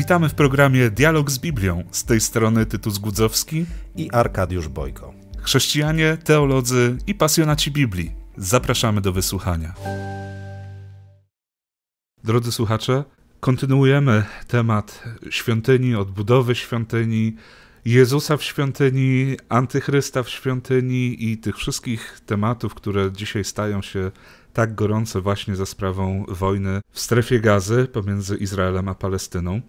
Witamy w programie Dialog z Biblią. Z tej strony Tytus Gudzowski i Arkadiusz Bojko. Chrześcijanie, teolodzy i pasjonaci Biblii. Zapraszamy do wysłuchania. Drodzy słuchacze, kontynuujemy temat świątyni, odbudowy świątyni, Jezusa w świątyni, antychrysta w świątyni i tych wszystkich tematów, które dzisiaj stają się tak gorące właśnie za sprawą wojny w strefie gazy pomiędzy Izraelem a Palestyną.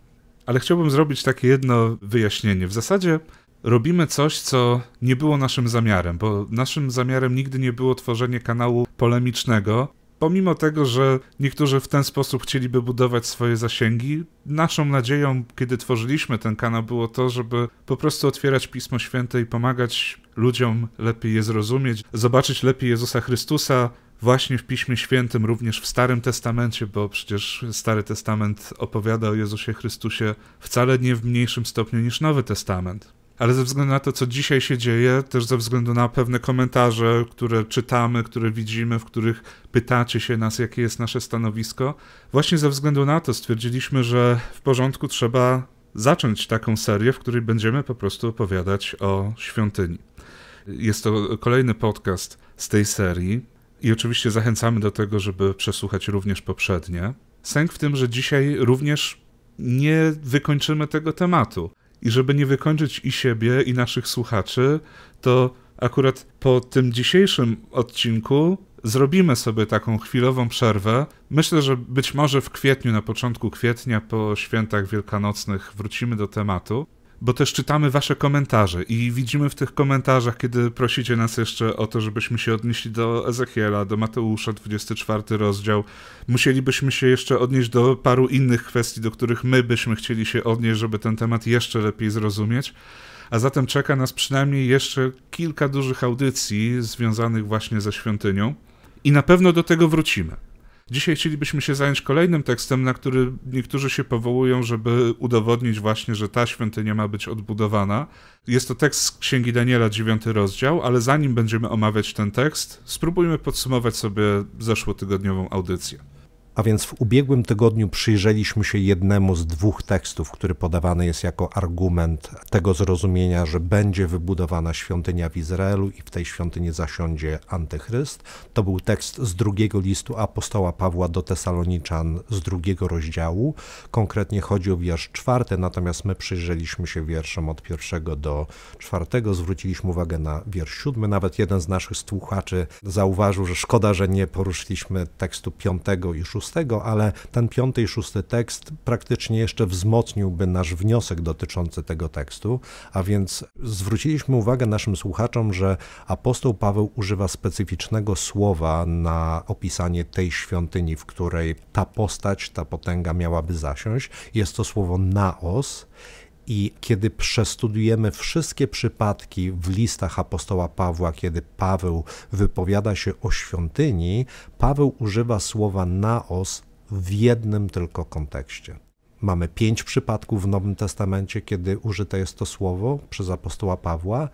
Ale chciałbym zrobić takie jedno wyjaśnienie. W zasadzie robimy coś, co nie było naszym zamiarem, bo naszym zamiarem nigdy nie było tworzenie kanału polemicznego. Pomimo tego, że niektórzy w ten sposób chcieliby budować swoje zasięgi, naszą nadzieją, kiedy tworzyliśmy ten kanał, było to, żeby po prostu otwierać Pismo Święte i pomagać ludziom lepiej je zrozumieć, zobaczyć lepiej Jezusa Chrystusa, właśnie w Piśmie Świętym, również w Starym Testamencie, bo przecież Stary Testament opowiada o Jezusie Chrystusie wcale nie w mniejszym stopniu niż Nowy Testament. Ale ze względu na to, co dzisiaj się dzieje, też ze względu na pewne komentarze, które czytamy, które widzimy, w których pytacie się nas, jakie jest nasze stanowisko, właśnie ze względu na to stwierdziliśmy, że w porządku trzeba zacząć taką serię, w której będziemy po prostu opowiadać o świątyni. Jest to kolejny podcast z tej serii. I oczywiście zachęcamy do tego, żeby przesłuchać również poprzednie. Sęk w tym, że dzisiaj również nie wykończymy tego tematu. I żeby nie wykończyć i siebie, i naszych słuchaczy, to akurat po tym dzisiejszym odcinku zrobimy sobie taką chwilową przerwę. Myślę, że być może w kwietniu, na początku kwietnia, po świętach wielkanocnych, wrócimy do tematu bo też czytamy wasze komentarze i widzimy w tych komentarzach, kiedy prosicie nas jeszcze o to, żebyśmy się odnieśli do Ezechiela, do Mateusza, 24 rozdział. Musielibyśmy się jeszcze odnieść do paru innych kwestii, do których my byśmy chcieli się odnieść, żeby ten temat jeszcze lepiej zrozumieć. A zatem czeka nas przynajmniej jeszcze kilka dużych audycji związanych właśnie ze świątynią i na pewno do tego wrócimy. Dzisiaj chcielibyśmy się zająć kolejnym tekstem, na który niektórzy się powołują, żeby udowodnić właśnie, że ta świątynia ma być odbudowana. Jest to tekst z Księgi Daniela, 9 rozdział, ale zanim będziemy omawiać ten tekst, spróbujmy podsumować sobie zeszłotygodniową audycję. A więc w ubiegłym tygodniu przyjrzeliśmy się jednemu z dwóch tekstów, który podawany jest jako argument tego zrozumienia, że będzie wybudowana świątynia w Izraelu i w tej świątyni zasiądzie antychryst. To był tekst z drugiego listu apostoła Pawła do Tesaloniczan z drugiego rozdziału. Konkretnie chodzi o wiersz czwarty, natomiast my przyjrzeliśmy się wierszom od pierwszego do czwartego. Zwróciliśmy uwagę na wiersz siódmy. Nawet jeden z naszych słuchaczy zauważył, że szkoda, że nie poruszyliśmy tekstu piątego i szóstego szóstego, ale ten piąty i szósty tekst praktycznie jeszcze wzmocniłby nasz wniosek dotyczący tego tekstu, a więc zwróciliśmy uwagę naszym słuchaczom, że apostoł Paweł używa specyficznego słowa na opisanie tej świątyni, w której ta postać, ta potęga miałaby zasiąść. Jest to słowo naos. I kiedy przestudujemy wszystkie przypadki w listach apostoła Pawła, kiedy Paweł wypowiada się o świątyni, Paweł używa słowa naos w jednym tylko kontekście. Mamy pięć przypadków w Nowym Testamencie, kiedy użyte jest to słowo przez apostoła Pawła.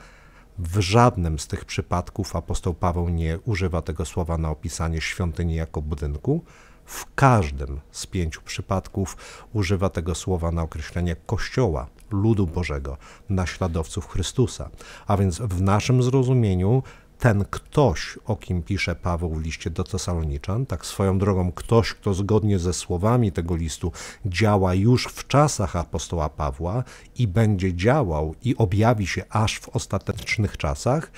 W żadnym z tych przypadków apostoł Paweł nie używa tego słowa na opisanie świątyni jako budynku. W każdym z pięciu przypadków używa tego słowa na określenie kościoła ludu Bożego, naśladowców Chrystusa. A więc w naszym zrozumieniu ten ktoś, o kim pisze Paweł w liście do Tesaloniczan, tak swoją drogą ktoś, kto zgodnie ze słowami tego listu działa już w czasach apostoła Pawła i będzie działał i objawi się aż w ostatecznych czasach,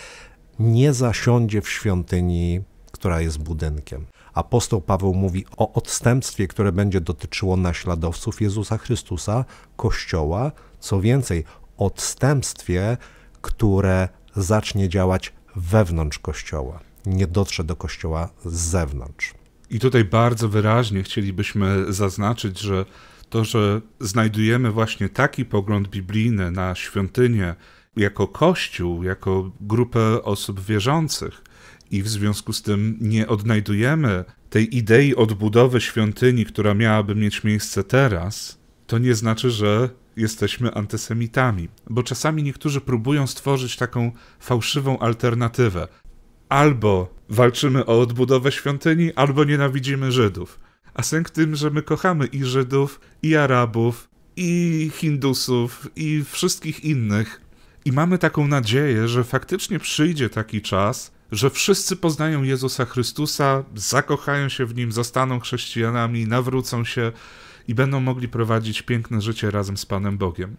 nie zasiądzie w świątyni, która jest budynkiem. Apostoł Paweł mówi o odstępstwie, które będzie dotyczyło naśladowców Jezusa Chrystusa, Kościoła, co więcej, odstępstwie, które zacznie działać wewnątrz kościoła, nie dotrze do kościoła z zewnątrz. I tutaj bardzo wyraźnie chcielibyśmy zaznaczyć, że to, że znajdujemy właśnie taki pogląd biblijny na świątynię jako kościół, jako grupę osób wierzących, i w związku z tym nie odnajdujemy tej idei odbudowy świątyni, która miałaby mieć miejsce teraz, to nie znaczy, że jesteśmy antysemitami, bo czasami niektórzy próbują stworzyć taką fałszywą alternatywę. Albo walczymy o odbudowę świątyni, albo nienawidzimy Żydów. A sęk tym, że my kochamy i Żydów, i Arabów, i Hindusów, i wszystkich innych. I mamy taką nadzieję, że faktycznie przyjdzie taki czas, że wszyscy poznają Jezusa Chrystusa, zakochają się w nim, zostaną chrześcijanami, nawrócą się, i będą mogli prowadzić piękne życie razem z Panem Bogiem.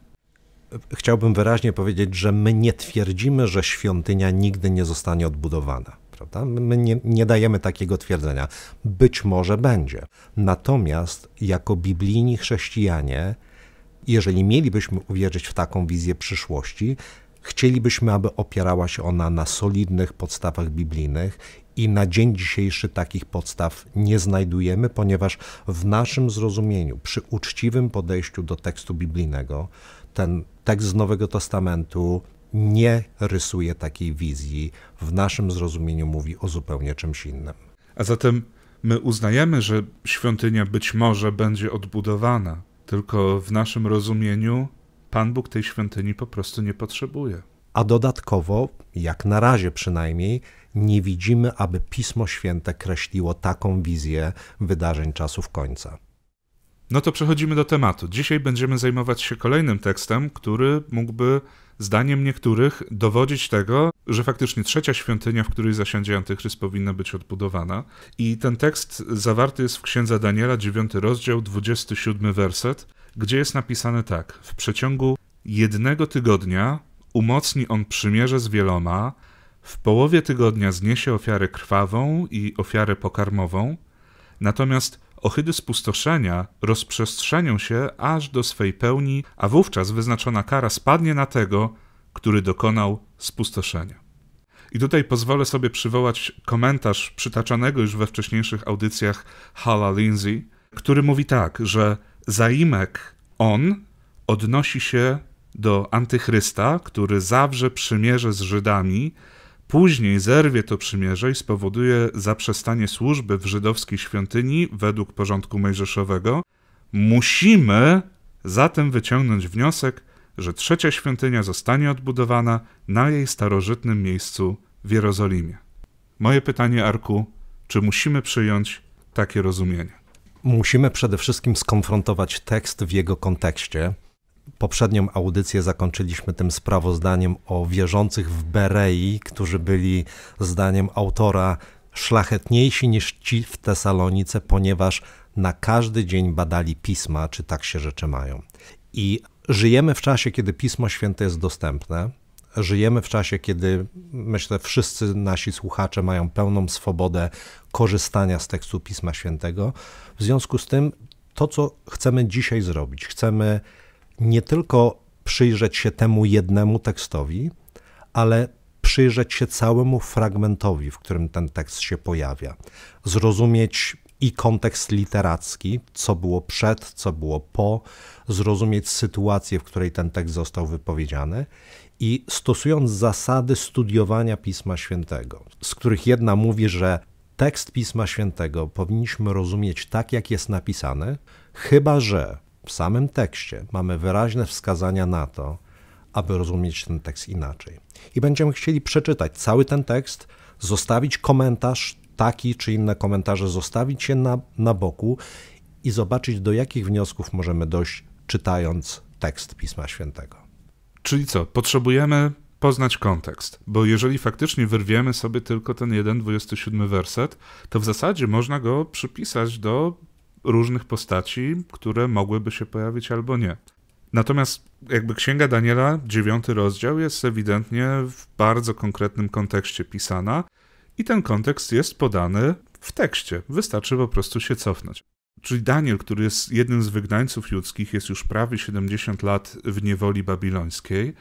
Chciałbym wyraźnie powiedzieć, że my nie twierdzimy, że świątynia nigdy nie zostanie odbudowana. Prawda? My nie, nie dajemy takiego twierdzenia. Być może będzie. Natomiast jako biblijni chrześcijanie, jeżeli mielibyśmy uwierzyć w taką wizję przyszłości, chcielibyśmy, aby opierała się ona na solidnych podstawach biblijnych i na dzień dzisiejszy takich podstaw nie znajdujemy, ponieważ w naszym zrozumieniu, przy uczciwym podejściu do tekstu biblijnego, ten tekst z Nowego Testamentu nie rysuje takiej wizji, w naszym zrozumieniu mówi o zupełnie czymś innym. A zatem my uznajemy, że świątynia być może będzie odbudowana, tylko w naszym rozumieniu Pan Bóg tej świątyni po prostu nie potrzebuje. A dodatkowo, jak na razie przynajmniej, nie widzimy, aby Pismo Święte kreśliło taką wizję wydarzeń czasów końca. No to przechodzimy do tematu. Dzisiaj będziemy zajmować się kolejnym tekstem, który mógłby, zdaniem niektórych, dowodzić tego, że faktycznie trzecia świątynia, w której zasiądzie Antychryst, powinna być odbudowana. I ten tekst zawarty jest w Księdza Daniela, 9 rozdział, 27 werset, gdzie jest napisane tak: W przeciągu jednego tygodnia umocni on przymierze z wieloma, w połowie tygodnia zniesie ofiarę krwawą i ofiarę pokarmową, natomiast ohydy spustoszenia rozprzestrzenią się aż do swej pełni, a wówczas wyznaczona kara spadnie na tego, który dokonał spustoszenia. I tutaj pozwolę sobie przywołać komentarz przytaczanego już we wcześniejszych audycjach Hala Lindsay, który mówi tak, że zaimek on odnosi się do antychrysta, który zawrze przymierze z Żydami Później zerwie to przymierze i spowoduje zaprzestanie służby w żydowskiej świątyni według porządku mojżeszowego. Musimy zatem wyciągnąć wniosek, że trzecia świątynia zostanie odbudowana na jej starożytnym miejscu w Jerozolimie. Moje pytanie, Arku, czy musimy przyjąć takie rozumienie? Musimy przede wszystkim skonfrontować tekst w jego kontekście Poprzednią audycję zakończyliśmy tym sprawozdaniem o wierzących w Berei, którzy byli zdaniem autora szlachetniejsi niż ci w Tesalonice, ponieważ na każdy dzień badali pisma, czy tak się rzeczy mają. I żyjemy w czasie, kiedy Pismo Święte jest dostępne. Żyjemy w czasie, kiedy myślę, wszyscy nasi słuchacze mają pełną swobodę korzystania z tekstu Pisma Świętego. W związku z tym, to co chcemy dzisiaj zrobić, chcemy nie tylko przyjrzeć się temu jednemu tekstowi, ale przyjrzeć się całemu fragmentowi, w którym ten tekst się pojawia, zrozumieć i kontekst literacki, co było przed, co było po, zrozumieć sytuację, w której ten tekst został wypowiedziany i stosując zasady studiowania Pisma Świętego, z których jedna mówi, że tekst Pisma Świętego powinniśmy rozumieć tak, jak jest napisany, chyba że w samym tekście mamy wyraźne wskazania na to, aby rozumieć ten tekst inaczej. I będziemy chcieli przeczytać cały ten tekst, zostawić komentarz, taki czy inne komentarze, zostawić je na, na boku i zobaczyć, do jakich wniosków możemy dojść, czytając tekst Pisma Świętego. Czyli co? Potrzebujemy poznać kontekst, bo jeżeli faktycznie wyrwiemy sobie tylko ten jeden 27 werset, to w zasadzie można go przypisać do różnych postaci, które mogłyby się pojawić albo nie. Natomiast jakby Księga Daniela, dziewiąty rozdział, jest ewidentnie w bardzo konkretnym kontekście pisana i ten kontekst jest podany w tekście. Wystarczy po prostu się cofnąć. Czyli Daniel, który jest jednym z wygnańców ludzkich, jest już prawie 70 lat w niewoli babilońskiej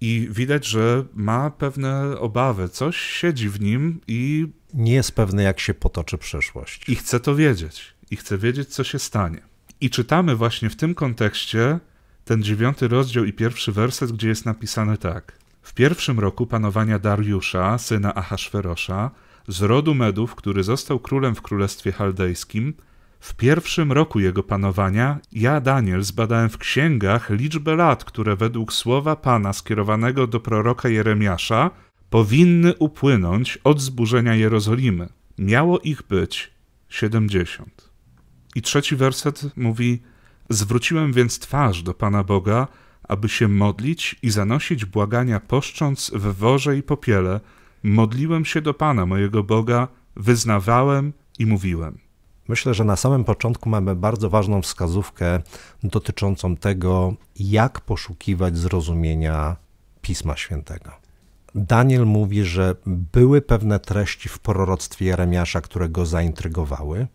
i widać, że ma pewne obawy. Coś siedzi w nim i. Nie jest pewny, jak się potoczy przeszłość. I chce to wiedzieć i chce wiedzieć, co się stanie. I czytamy właśnie w tym kontekście ten dziewiąty rozdział i pierwszy werset, gdzie jest napisane tak. W pierwszym roku panowania Dariusza, syna Ahasferosza, z rodu Medów, który został królem w Królestwie Chaldejskim, w pierwszym roku jego panowania ja, Daniel, zbadałem w księgach liczbę lat, które według słowa Pana skierowanego do proroka Jeremiasza powinny upłynąć od zburzenia Jerozolimy. Miało ich być siedemdziesiąt. I trzeci werset mówi: Zwróciłem więc twarz do Pana Boga, aby się modlić i zanosić błagania, poszcząc w worze i popiele. Modliłem się do Pana, mojego Boga, wyznawałem i mówiłem. Myślę, że na samym początku mamy bardzo ważną wskazówkę dotyczącą tego, jak poszukiwać zrozumienia Pisma Świętego. Daniel mówi, że były pewne treści w proroctwie Jeremiasza, które go zaintrygowały,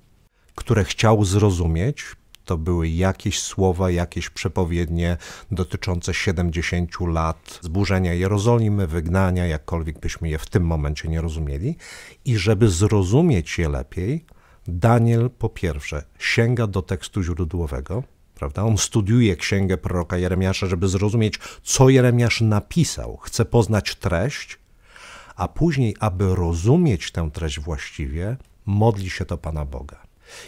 które chciał zrozumieć. To były jakieś słowa, jakieś przepowiednie dotyczące 70 lat zburzenia Jerozolimy, wygnania, jakkolwiek byśmy je w tym momencie nie rozumieli. I żeby zrozumieć je lepiej, Daniel po pierwsze sięga do tekstu źródłowego, prawda? On studiuje księgę proroka Jeremiasza, żeby zrozumieć, co Jeremiasz napisał. Chce poznać treść, a później, aby rozumieć tę treść właściwie, modli się do Pana Boga.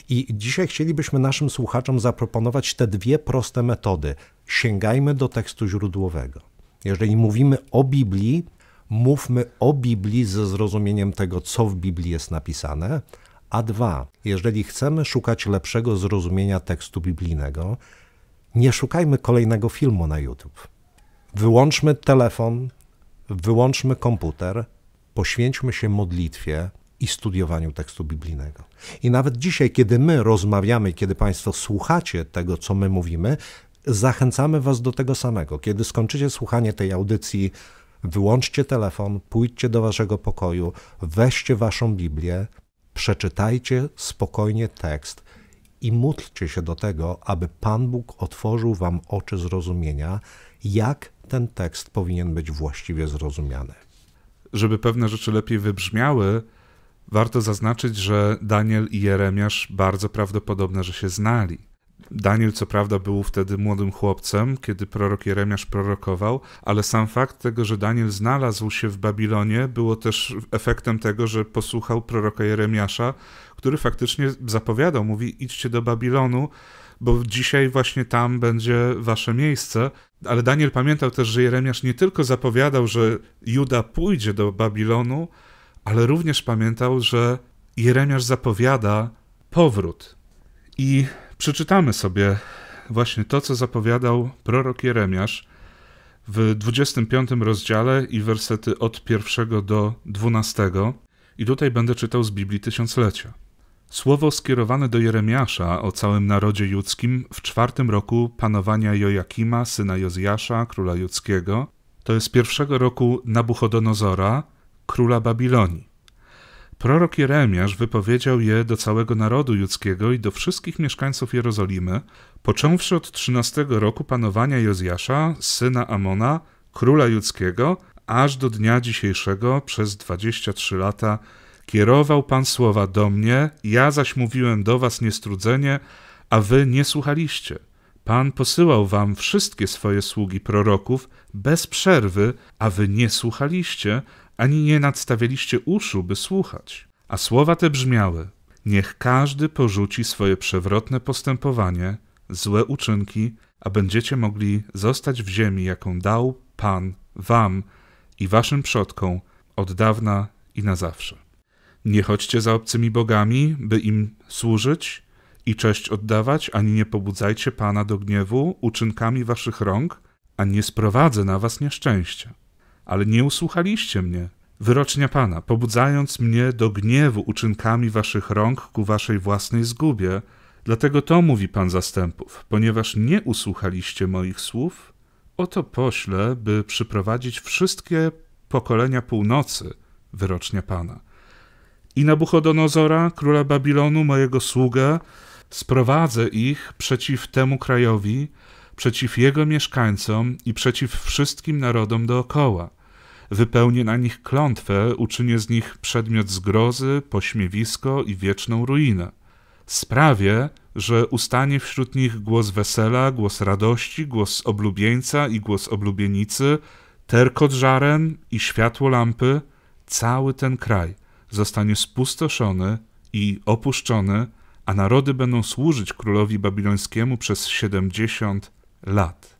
I dzisiaj chcielibyśmy naszym słuchaczom zaproponować te dwie proste metody. Sięgajmy do tekstu źródłowego. Jeżeli mówimy o Biblii, mówmy o Biblii ze zrozumieniem tego, co w Biblii jest napisane. A dwa, jeżeli chcemy szukać lepszego zrozumienia tekstu biblijnego, nie szukajmy kolejnego filmu na YouTube. Wyłączmy telefon, wyłączmy komputer, poświęćmy się modlitwie i studiowaniu tekstu biblijnego. I nawet dzisiaj, kiedy my rozmawiamy, kiedy Państwo słuchacie tego, co my mówimy, zachęcamy Was do tego samego. Kiedy skończycie słuchanie tej audycji, wyłączcie telefon, pójdźcie do Waszego pokoju, weźcie Waszą Biblię, przeczytajcie spokojnie tekst i módlcie się do tego, aby Pan Bóg otworzył Wam oczy zrozumienia, jak ten tekst powinien być właściwie zrozumiany. Żeby pewne rzeczy lepiej wybrzmiały, Warto zaznaczyć, że Daniel i Jeremiasz bardzo prawdopodobne, że się znali. Daniel co prawda był wtedy młodym chłopcem, kiedy prorok Jeremiasz prorokował, ale sam fakt tego, że Daniel znalazł się w Babilonie, było też efektem tego, że posłuchał proroka Jeremiasza, który faktycznie zapowiadał, mówi idźcie do Babilonu, bo dzisiaj właśnie tam będzie wasze miejsce. Ale Daniel pamiętał też, że Jeremiasz nie tylko zapowiadał, że Juda pójdzie do Babilonu, ale również pamiętał, że Jeremiasz zapowiada powrót. I przeczytamy sobie właśnie to, co zapowiadał prorok Jeremiasz w 25 rozdziale i wersety od 1 do 12. I tutaj będę czytał z Biblii Tysiąclecia. Słowo skierowane do Jeremiasza o całym narodzie judzkim w czwartym roku panowania Jojakima, syna Jozjasza, króla judzkiego, to jest pierwszego roku Nabuchodonozora, króla Babilonii. Prorok Jeremiasz wypowiedział je do całego narodu judzkiego i do wszystkich mieszkańców Jerozolimy, począwszy od 13 roku panowania Jozjasza, syna Amona, króla judzkiego, aż do dnia dzisiejszego przez 23 lata kierował Pan słowa do mnie, ja zaś mówiłem do was niestrudzenie, a wy nie słuchaliście – Pan posyłał wam wszystkie swoje sługi proroków bez przerwy, a wy nie słuchaliście, ani nie nadstawialiście uszu, by słuchać. A słowa te brzmiały: Niech każdy porzuci swoje przewrotne postępowanie, złe uczynki, a będziecie mogli zostać w ziemi, jaką dał Pan wam i waszym przodkom od dawna i na zawsze. Nie chodźcie za obcymi bogami, by im służyć, i cześć oddawać, ani nie pobudzajcie Pana do gniewu uczynkami waszych rąk, ani nie sprowadzę na was nieszczęścia. Ale nie usłuchaliście mnie, wyrocznia Pana, pobudzając mnie do gniewu uczynkami waszych rąk ku waszej własnej zgubie. Dlatego to mówi Pan zastępów, ponieważ nie usłuchaliście moich słów, oto pośle by przyprowadzić wszystkie pokolenia północy, wyrocznia Pana. I Nabuchodonozora, króla Babilonu, mojego sługę, Sprowadzę ich przeciw temu krajowi, przeciw jego mieszkańcom i przeciw wszystkim narodom dookoła. Wypełnię na nich klątwę, uczynię z nich przedmiot zgrozy, pośmiewisko i wieczną ruinę. Sprawię, że ustanie wśród nich głos wesela, głos radości, głos oblubieńca i głos oblubienicy, terkot żaren i światło lampy, cały ten kraj zostanie spustoszony i opuszczony, a narody będą służyć królowi babilońskiemu przez 70 lat.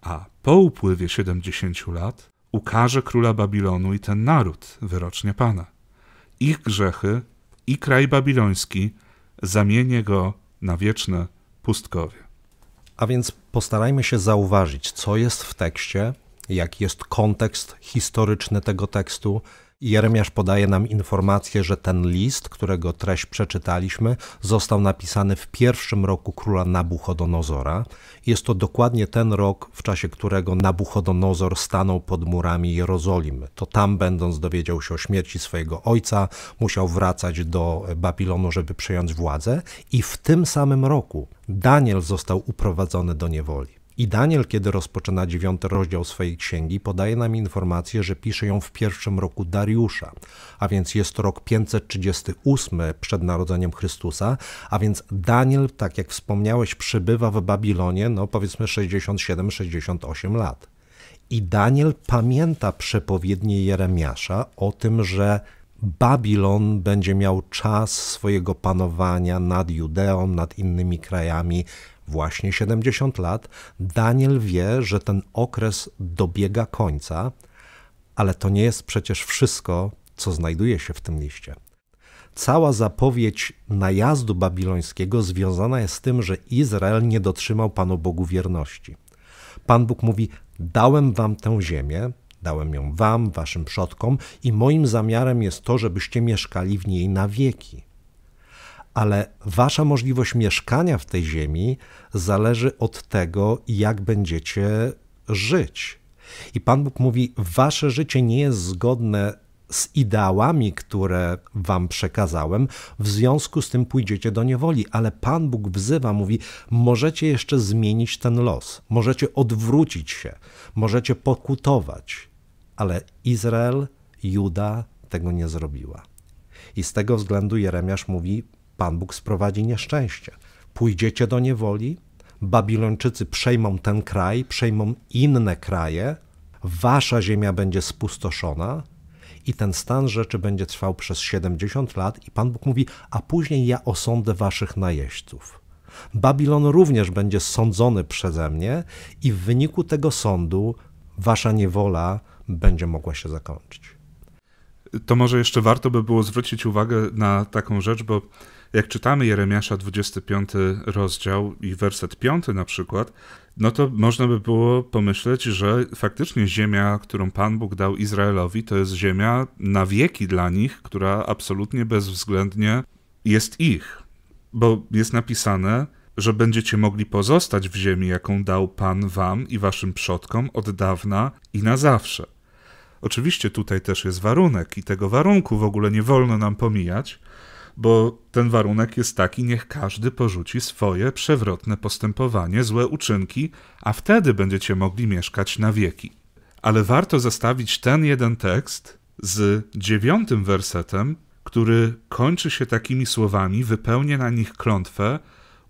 A po upływie 70 lat ukaże króla Babilonu i ten naród wyrocznie Pana. Ich grzechy i kraj babiloński zamienię go na wieczne pustkowie. A więc postarajmy się zauważyć, co jest w tekście, jaki jest kontekst historyczny tego tekstu, Jeremiasz podaje nam informację, że ten list, którego treść przeczytaliśmy, został napisany w pierwszym roku króla Nabuchodonozora. Jest to dokładnie ten rok, w czasie którego Nabuchodonozor stanął pod murami Jerozolimy. To tam, będąc dowiedział się o śmierci swojego ojca, musiał wracać do Babilonu, żeby przejąć władzę, i w tym samym roku Daniel został uprowadzony do niewoli. I Daniel, kiedy rozpoczyna dziewiąty rozdział swojej księgi, podaje nam informację, że pisze ją w pierwszym roku Dariusza, a więc jest to rok 538 przed narodzeniem Chrystusa, a więc Daniel, tak jak wspomniałeś, przybywa w Babilonie, no powiedzmy 67-68 lat. I Daniel pamięta przepowiednie Jeremiasza o tym, że Babilon będzie miał czas swojego panowania nad Judeą, nad innymi krajami, właśnie 70 lat, Daniel wie, że ten okres dobiega końca, ale to nie jest przecież wszystko, co znajduje się w tym liście. Cała zapowiedź najazdu babilońskiego związana jest z tym, że Izrael nie dotrzymał Panu Bogu wierności. Pan Bóg mówi: Dałem wam tę ziemię, dałem ją wam, waszym przodkom, i moim zamiarem jest to, żebyście mieszkali w niej na wieki ale wasza możliwość mieszkania w tej ziemi zależy od tego, jak będziecie żyć. I Pan Bóg mówi: Wasze życie nie jest zgodne z ideałami, które wam przekazałem, w związku z tym pójdziecie do niewoli. Ale Pan Bóg wzywa, mówi: możecie jeszcze zmienić ten los, możecie odwrócić się, możecie pokutować. Ale Izrael, Juda tego nie zrobiła. I z tego względu Jeremiasz mówi: Pan Bóg sprowadzi nieszczęście. Pójdziecie do niewoli, Babilończycy przejmą ten kraj, przejmą inne kraje, wasza ziemia będzie spustoszona i ten stan rzeczy będzie trwał przez 70 lat. I Pan Bóg mówi: A później ja osądzę waszych najeźdźców. Babilon również będzie sądzony przeze mnie, i w wyniku tego sądu wasza niewola będzie mogła się zakończyć. To może jeszcze warto by było zwrócić uwagę na taką rzecz, bo jak czytamy Jeremiasza 25 rozdział i werset 5 na przykład, no to można by było pomyśleć, że faktycznie ziemia, którą Pan Bóg dał Izraelowi, to jest ziemia na wieki dla nich, która absolutnie bezwzględnie jest ich. Bo jest napisane, że będziecie mogli pozostać w ziemi, jaką dał Pan Wam i Waszym przodkom od dawna i na zawsze. Oczywiście tutaj też jest warunek, i tego warunku w ogóle nie wolno nam pomijać, bo ten warunek jest taki, niech każdy porzuci swoje przewrotne postępowanie, złe uczynki, a wtedy będziecie mogli mieszkać na wieki. Ale warto zostawić ten jeden tekst z dziewiątym wersetem, który kończy się takimi słowami: wypełnię na nich klątwę,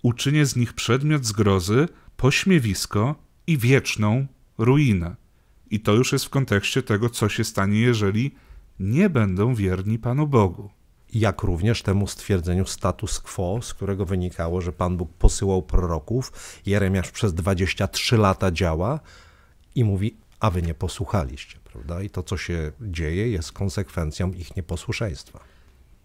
uczynię z nich przedmiot zgrozy, pośmiewisko i wieczną ruinę. I to już jest w kontekście tego, co się stanie, jeżeli nie będą wierni Panu Bogu jak również temu stwierdzeniu status quo, z którego wynikało, że Pan Bóg posyłał proroków, Jeremiasz przez 23 lata działa i mówi, a wy nie posłuchaliście, prawda? I to, co się dzieje, jest konsekwencją ich nieposłuszeństwa.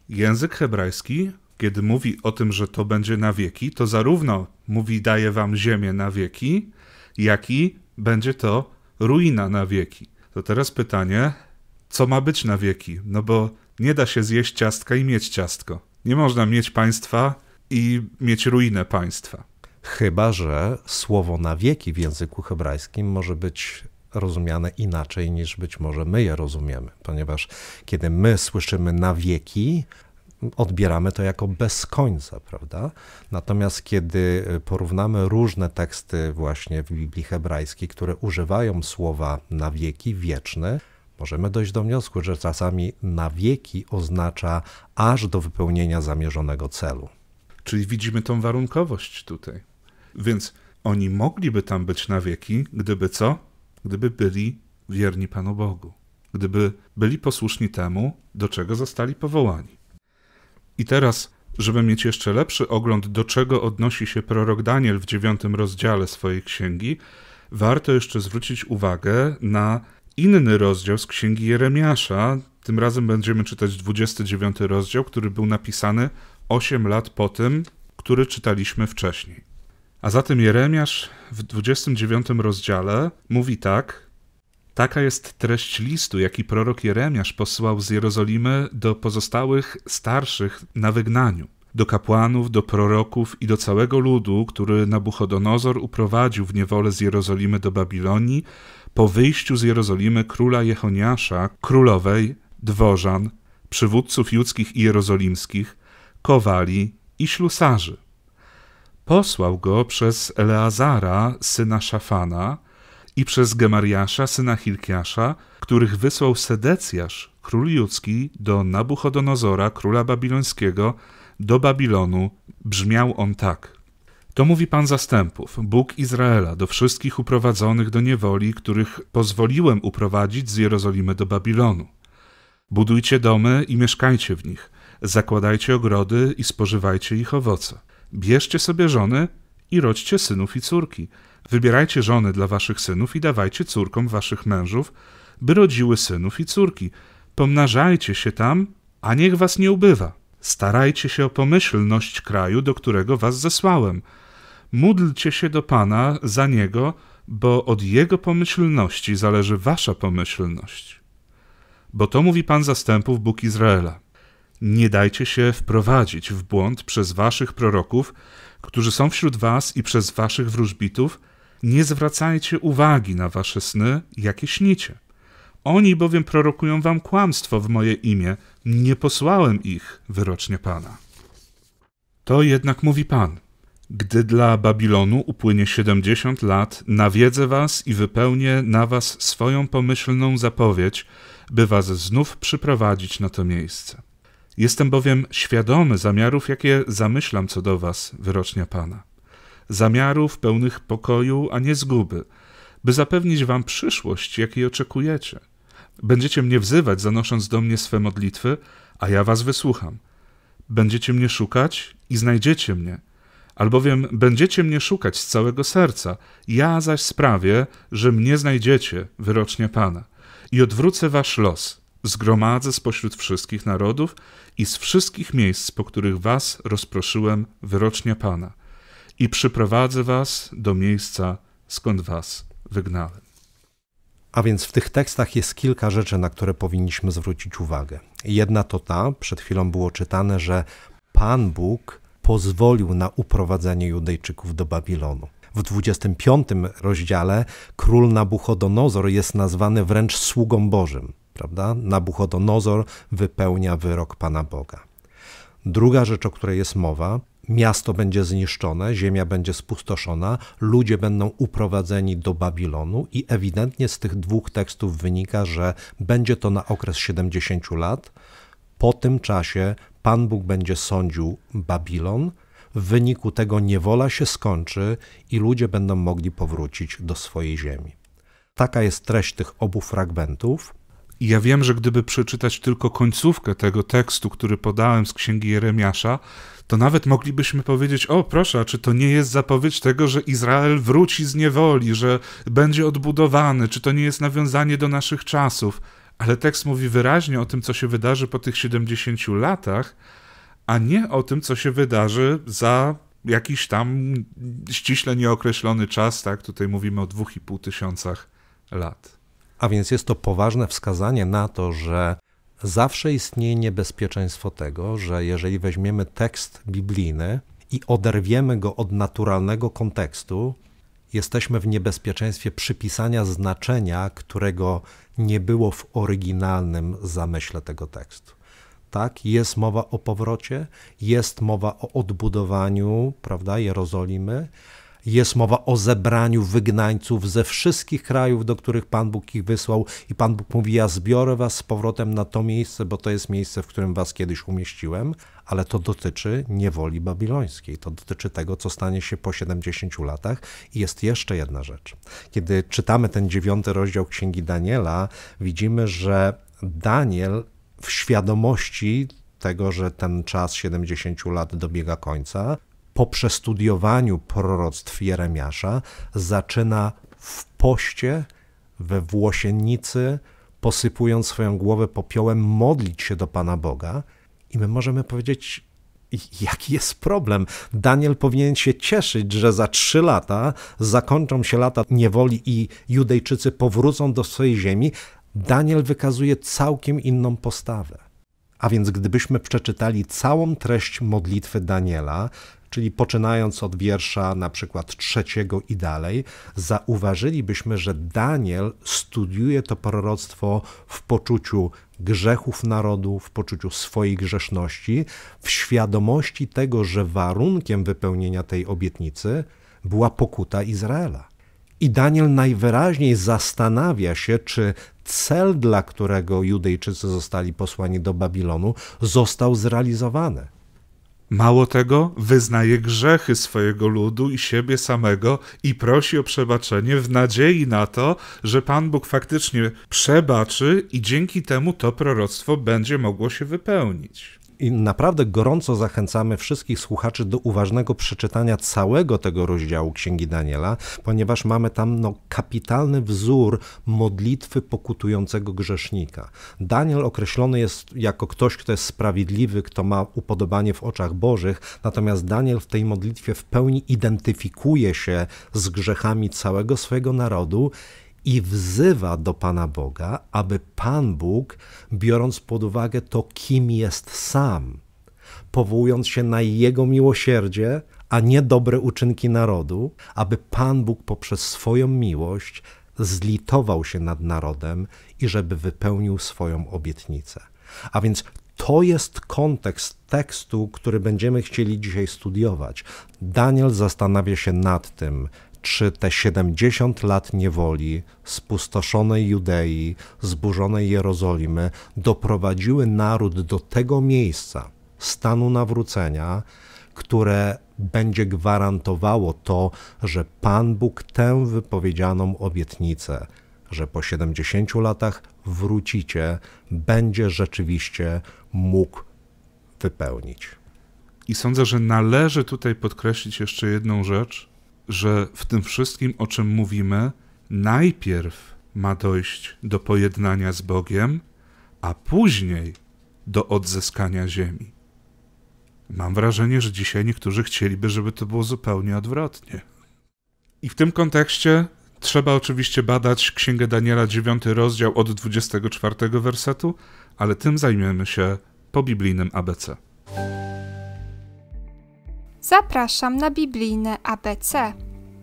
Język hebrajski, kiedy mówi o tym, że to będzie na wieki, to zarówno mówi daje wam ziemię na wieki, jak i będzie to ruina na wieki. To teraz pytanie, co ma być na wieki? No bo nie da się zjeść ciastka i mieć ciastko. Nie można mieć państwa i mieć ruinę państwa. Chyba, że słowo na wieki w języku hebrajskim może być rozumiane inaczej niż być może my je rozumiemy, ponieważ kiedy my słyszymy na wieki, odbieramy to jako bez końca, prawda? Natomiast kiedy porównamy różne teksty właśnie w Biblii hebrajskiej, które używają słowa na wieki wieczne, Możemy dojść do wniosku, że czasami na wieki oznacza aż do wypełnienia zamierzonego celu. Czyli widzimy tą warunkowość tutaj. Więc oni mogliby tam być na wieki, gdyby co? Gdyby byli wierni Panu Bogu, gdyby byli posłuszni temu, do czego zostali powołani. I teraz, żeby mieć jeszcze lepszy ogląd, do czego odnosi się prorok Daniel w dziewiątym rozdziale swojej księgi, warto jeszcze zwrócić uwagę na inny rozdział z księgi Jeremiasza. Tym razem będziemy czytać 29 rozdział, który był napisany 8 lat po tym, który czytaliśmy wcześniej. A zatem Jeremiasz w 29 rozdziale mówi tak: Taka jest treść listu, jaki prorok Jeremiasz posłał z Jerozolimy do pozostałych starszych na wygnaniu do kapłanów, do proroków i do całego ludu, który Nabuchodonozor uprowadził w niewolę z Jerozolimy do Babilonii, po wyjściu z Jerozolimy króla Jehoniasza, królowej, dworzan, przywódców judzkich i jerozolimskich, kowali i ślusarzy. Posłał go przez Eleazara, syna Szafana, i przez Gemariasza, syna Hilkiasza, których wysłał Sedecjasz, król judzki, do Nabuchodonozora, króla babilońskiego, do Babilonu, brzmiał on tak. To mówi Pan zastępów, Bóg Izraela, do wszystkich uprowadzonych do niewoli, których pozwoliłem uprowadzić z Jerozolimy do Babilonu. Budujcie domy i mieszkajcie w nich, zakładajcie ogrody i spożywajcie ich owoce. Bierzcie sobie żony i rodźcie synów i córki. Wybierajcie żony dla waszych synów i dawajcie córkom waszych mężów, by rodziły synów i córki. Pomnażajcie się tam, a niech was nie ubywa. Starajcie się o pomyślność kraju, do którego was zesłałem – Módlcie się do Pana za Niego, bo od Jego pomyślności zależy wasza pomyślność. Bo to mówi Pan zastępów Bóg Izraela. Nie dajcie się wprowadzić w błąd przez waszych proroków, którzy są wśród was i przez waszych wróżbitów. Nie zwracajcie uwagi na wasze sny, jakie śnicie. Oni bowiem prorokują wam kłamstwo w moje imię. Nie posłałem ich, wyrocznie Pana. To jednak mówi Pan – gdy dla Babilonu upłynie siedemdziesiąt lat, nawiedzę was i wypełnię na was swoją pomyślną zapowiedź, by was znów przyprowadzić na to miejsce. Jestem bowiem świadomy zamiarów, jakie zamyślam co do was, wyrocznia Pana. Zamiarów pełnych pokoju, a nie zguby, by zapewnić wam przyszłość, jakiej oczekujecie. Będziecie mnie wzywać, zanosząc do mnie swe modlitwy, a ja was wysłucham. Będziecie mnie szukać i znajdziecie mnie – albowiem będziecie mnie szukać z całego serca, ja zaś sprawię, że mnie znajdziecie, wyrocznie Pana, i odwrócę wasz los, zgromadzę spośród wszystkich narodów i z wszystkich miejsc, po których was rozproszyłem, wyrocznie Pana, i przyprowadzę was do miejsca, skąd was wygnałem. A więc w tych tekstach jest kilka rzeczy, na które powinniśmy zwrócić uwagę. Jedna to ta, przed chwilą było czytane, że Pan Bóg pozwolił na uprowadzenie Judejczyków do Babilonu. W 25 rozdziale król Nabuchodonozor jest nazwany wręcz sługą Bożym, prawda? Nabuchodonozor wypełnia wyrok Pana Boga. Druga rzecz, o której jest mowa, miasto będzie zniszczone, ziemia będzie spustoszona, ludzie będą uprowadzeni do Babilonu i ewidentnie z tych dwóch tekstów wynika, że będzie to na okres 70 lat. Po tym czasie Pan Bóg będzie sądził Babilon, w wyniku tego niewola się skończy i ludzie będą mogli powrócić do swojej ziemi. Taka jest treść tych obu fragmentów. Ja wiem, że gdyby przeczytać tylko końcówkę tego tekstu, który podałem z księgi Jeremiasza, to nawet moglibyśmy powiedzieć: O, proszę, czy to nie jest zapowiedź tego, że Izrael wróci z niewoli, że będzie odbudowany, czy to nie jest nawiązanie do naszych czasów ale tekst mówi wyraźnie o tym, co się wydarzy po tych 70 latach, a nie o tym, co się wydarzy za jakiś tam ściśle nieokreślony czas, tak? Tutaj mówimy o dwóch i pół tysiącach lat. A więc jest to poważne wskazanie na to, że zawsze istnieje niebezpieczeństwo tego, że jeżeli weźmiemy tekst biblijny i oderwiemy go od naturalnego kontekstu, jesteśmy w niebezpieczeństwie przypisania znaczenia, którego nie było w oryginalnym zamyśle tego tekstu. Tak, jest mowa o powrocie, jest mowa o odbudowaniu, prawda, Jerozolimy, jest mowa o zebraniu wygnańców ze wszystkich krajów, do których Pan Bóg ich wysłał i Pan Bóg mówi, ja zbiorę was z powrotem na to miejsce, bo to jest miejsce, w którym was kiedyś umieściłem, ale to dotyczy niewoli babilońskiej, to dotyczy tego, co stanie się po 70 latach i jest jeszcze jedna rzecz. Kiedy czytamy ten dziewiąty rozdział Księgi Daniela, widzimy, że Daniel w świadomości tego, że ten czas 70 lat dobiega końca, po przestudiowaniu proroctw Jeremiasza zaczyna w poście, we włosiennicy, posypując swoją głowę popiołem, modlić się do Pana Boga. I my możemy powiedzieć, jaki jest problem? Daniel powinien się cieszyć, że za trzy lata zakończą się lata niewoli i Judejczycy powrócą do swojej ziemi. Daniel wykazuje całkiem inną postawę. A więc gdybyśmy przeczytali całą treść modlitwy Daniela, czyli poczynając od wiersza na przykład trzeciego i dalej, zauważylibyśmy, że Daniel studiuje to proroctwo w poczuciu grzechów narodu, w poczuciu swojej grzeszności, w świadomości tego, że warunkiem wypełnienia tej obietnicy była pokuta Izraela. I Daniel najwyraźniej zastanawia się, czy cel, dla którego Judejczycy zostali posłani do Babilonu, został zrealizowany. Mało tego, wyznaje grzechy swojego ludu i siebie samego i prosi o przebaczenie w nadziei na to, że Pan Bóg faktycznie przebaczy i dzięki temu to proroctwo będzie mogło się wypełnić. I naprawdę gorąco zachęcamy wszystkich słuchaczy do uważnego przeczytania całego tego rozdziału Księgi Daniela, ponieważ mamy tam no, kapitalny wzór modlitwy pokutującego grzesznika. Daniel określony jest jako ktoś, kto jest sprawiedliwy, kto ma upodobanie w oczach Bożych, natomiast Daniel w tej modlitwie w pełni identyfikuje się z grzechami całego swojego narodu i wzywa do Pana Boga, aby Pan Bóg, biorąc pod uwagę to, kim jest sam, powołując się na Jego miłosierdzie, a nie dobre uczynki narodu, aby Pan Bóg poprzez swoją miłość zlitował się nad narodem i żeby wypełnił swoją obietnicę. A więc to jest kontekst tekstu, który będziemy chcieli dzisiaj studiować. Daniel zastanawia się nad tym, czy te 70 lat niewoli, spustoszonej Judei, zburzonej Jerozolimy doprowadziły naród do tego miejsca, stanu nawrócenia, które będzie gwarantowało to, że Pan Bóg tę wypowiedzianą obietnicę, że po 70 latach wrócicie, będzie rzeczywiście mógł wypełnić. I sądzę, że należy tutaj podkreślić jeszcze jedną rzecz, że w tym wszystkim, o czym mówimy, najpierw ma dojść do pojednania z Bogiem, a później do odzyskania ziemi. Mam wrażenie, że dzisiaj niektórzy chcieliby, żeby to było zupełnie odwrotnie. I w tym kontekście trzeba oczywiście badać Księgę Daniela, 9 rozdział od 24 wersetu, ale tym zajmiemy się po biblijnym ABC. Zapraszam na biblijne ABC.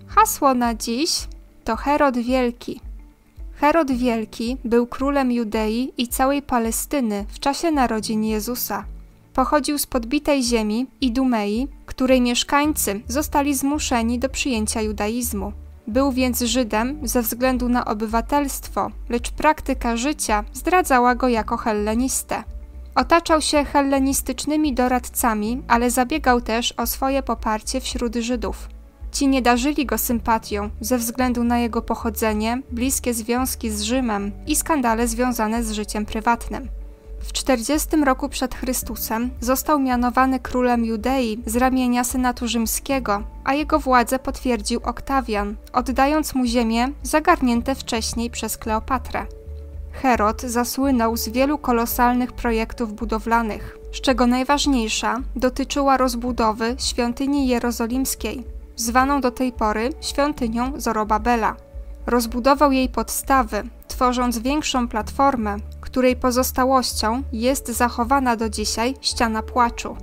Hasło na dziś to Herod Wielki. Herod Wielki był królem Judei i całej Palestyny w czasie narodzin Jezusa. Pochodził z podbitej ziemi Idumei, której mieszkańcy zostali zmuszeni do przyjęcia judaizmu. Był więc Żydem ze względu na obywatelstwo, lecz praktyka życia zdradzała go jako hellenistę. Otaczał się hellenistycznymi doradcami, ale zabiegał też o swoje poparcie wśród Żydów. Ci nie darzyli go sympatią ze względu na jego pochodzenie, bliskie związki z Rzymem i skandale związane z życiem prywatnym. W 40 roku przed Chrystusem został mianowany królem Judei z ramienia Senatu Rzymskiego, a jego władzę potwierdził Oktawian, oddając mu ziemię zagarnięte wcześniej przez Kleopatrę. Herod zasłynął z wielu kolosalnych projektów budowlanych, z czego najważniejsza dotyczyła rozbudowy świątyni jerozolimskiej, zwaną do tej pory świątynią Zorobabela. Rozbudował jej podstawy, tworząc większą platformę, której pozostałością jest zachowana do dzisiaj ściana płaczu.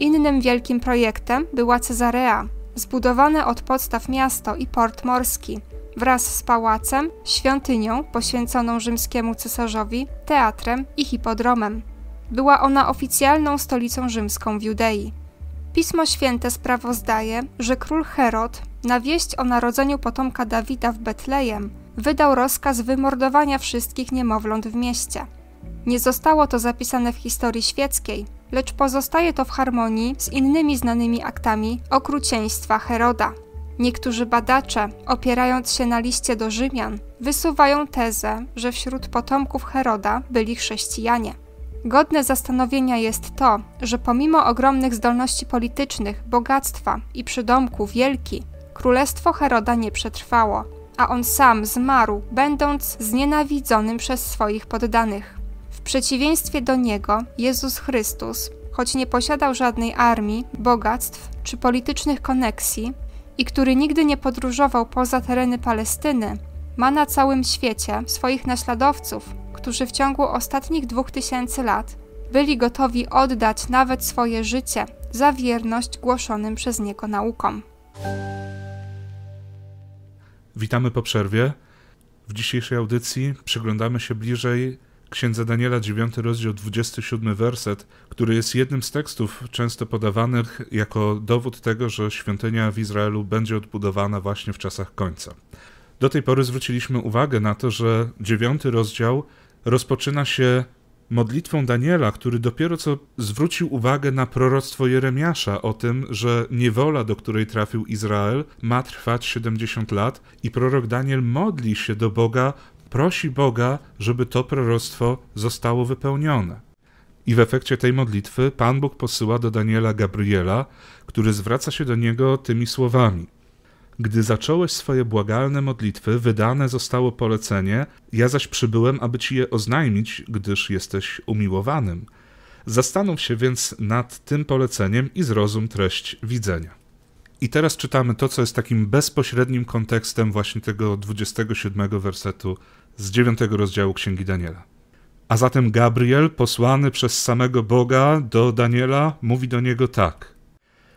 Innym wielkim projektem była Cezarea, zbudowane od podstaw miasto i port morski, wraz z pałacem, świątynią poświęconą rzymskiemu cesarzowi, teatrem i hipodromem. Była ona oficjalną stolicą rzymską w Judei. Pismo Święte sprawozdaje, że król Herod, na wieść o narodzeniu potomka Dawida w Betlejem, wydał rozkaz wymordowania wszystkich niemowląt w mieście. Nie zostało to zapisane w historii świeckiej, lecz pozostaje to w harmonii z innymi znanymi aktami okrucieństwa Heroda. Niektórzy badacze, opierając się na liście do Rzymian, wysuwają tezę, że wśród potomków Heroda byli chrześcijanie. Godne zastanowienia jest to, że pomimo ogromnych zdolności politycznych, bogactwa i przydomku wielki, królestwo Heroda nie przetrwało, a on sam zmarł, będąc znienawidzonym przez swoich poddanych. W przeciwieństwie do niego, Jezus Chrystus, choć nie posiadał żadnej armii, bogactw czy politycznych koneksji, i który nigdy nie podróżował poza tereny Palestyny, ma na całym świecie swoich naśladowców, którzy w ciągu ostatnich dwóch tysięcy lat byli gotowi oddać nawet swoje życie za wierność głoszonym przez niego naukom. Witamy po przerwie. W dzisiejszej audycji przyglądamy się bliżej Księdza Daniela 9 rozdział 27 werset, który jest jednym z tekstów często podawanych jako dowód tego, że świątynia w Izraelu będzie odbudowana właśnie w czasach końca. Do tej pory zwróciliśmy uwagę na to, że 9 rozdział rozpoczyna się modlitwą Daniela, który dopiero co zwrócił uwagę na proroctwo Jeremiasza o tym, że niewola, do której trafił Izrael, ma trwać 70 lat i prorok Daniel modli się do Boga prosi Boga, żeby to proroctwo zostało wypełnione. I w efekcie tej modlitwy Pan Bóg posyła do Daniela Gabriela, który zwraca się do niego tymi słowami: Gdy zacząłeś swoje błagalne modlitwy, wydane zostało polecenie, ja zaś przybyłem, aby ci je oznajmić, gdyż jesteś umiłowanym. Zastanów się więc nad tym poleceniem i zrozum treść widzenia. I teraz czytamy to, co jest takim bezpośrednim kontekstem właśnie tego 27 wersetu z dziewiątego rozdziału Księgi Daniela. A zatem Gabriel, posłany przez samego Boga do Daniela, mówi do niego tak: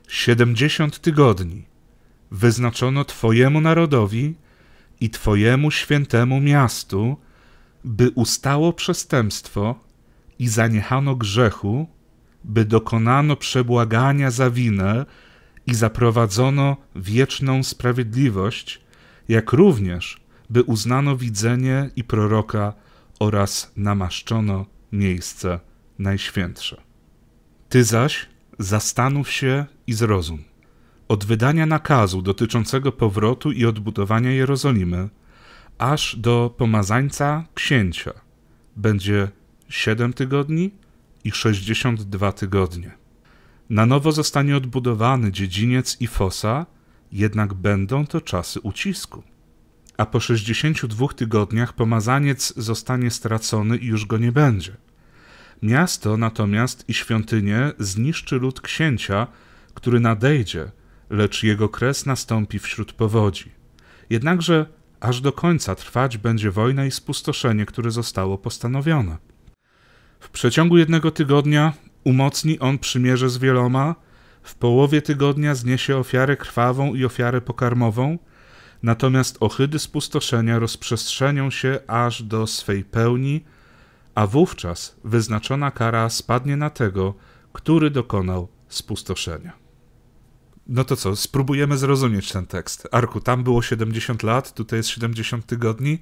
Siedemdziesiąt tygodni wyznaczono Twojemu narodowi i Twojemu świętemu miastu, by ustało przestępstwo i zaniechano grzechu, by dokonano przebłagania za winę i zaprowadzono wieczną sprawiedliwość, jak również by uznano widzenie i proroka oraz namaszczono miejsce najświętsze. Ty zaś zastanów się i zrozum. Od wydania nakazu dotyczącego powrotu i odbudowania Jerozolimy, aż do pomazańca księcia będzie 7 tygodni i 62 tygodnie. Na nowo zostanie odbudowany dziedziniec i fosa, jednak będą to czasy ucisku a po 62 tygodniach pomazaniec zostanie stracony i już go nie będzie. Miasto natomiast i świątynie zniszczy lud księcia, który nadejdzie, lecz jego kres nastąpi wśród powodzi. Jednakże aż do końca trwać będzie wojna i spustoszenie, które zostało postanowione. W przeciągu jednego tygodnia umocni on przymierze z wieloma, w połowie tygodnia zniesie ofiarę krwawą i ofiarę pokarmową, Natomiast ohydy spustoszenia rozprzestrzenią się aż do swej pełni, a wówczas wyznaczona kara spadnie na tego, który dokonał spustoszenia. No to co, spróbujemy zrozumieć ten tekst. Arku, tam było 70 lat, tutaj jest 70 tygodni.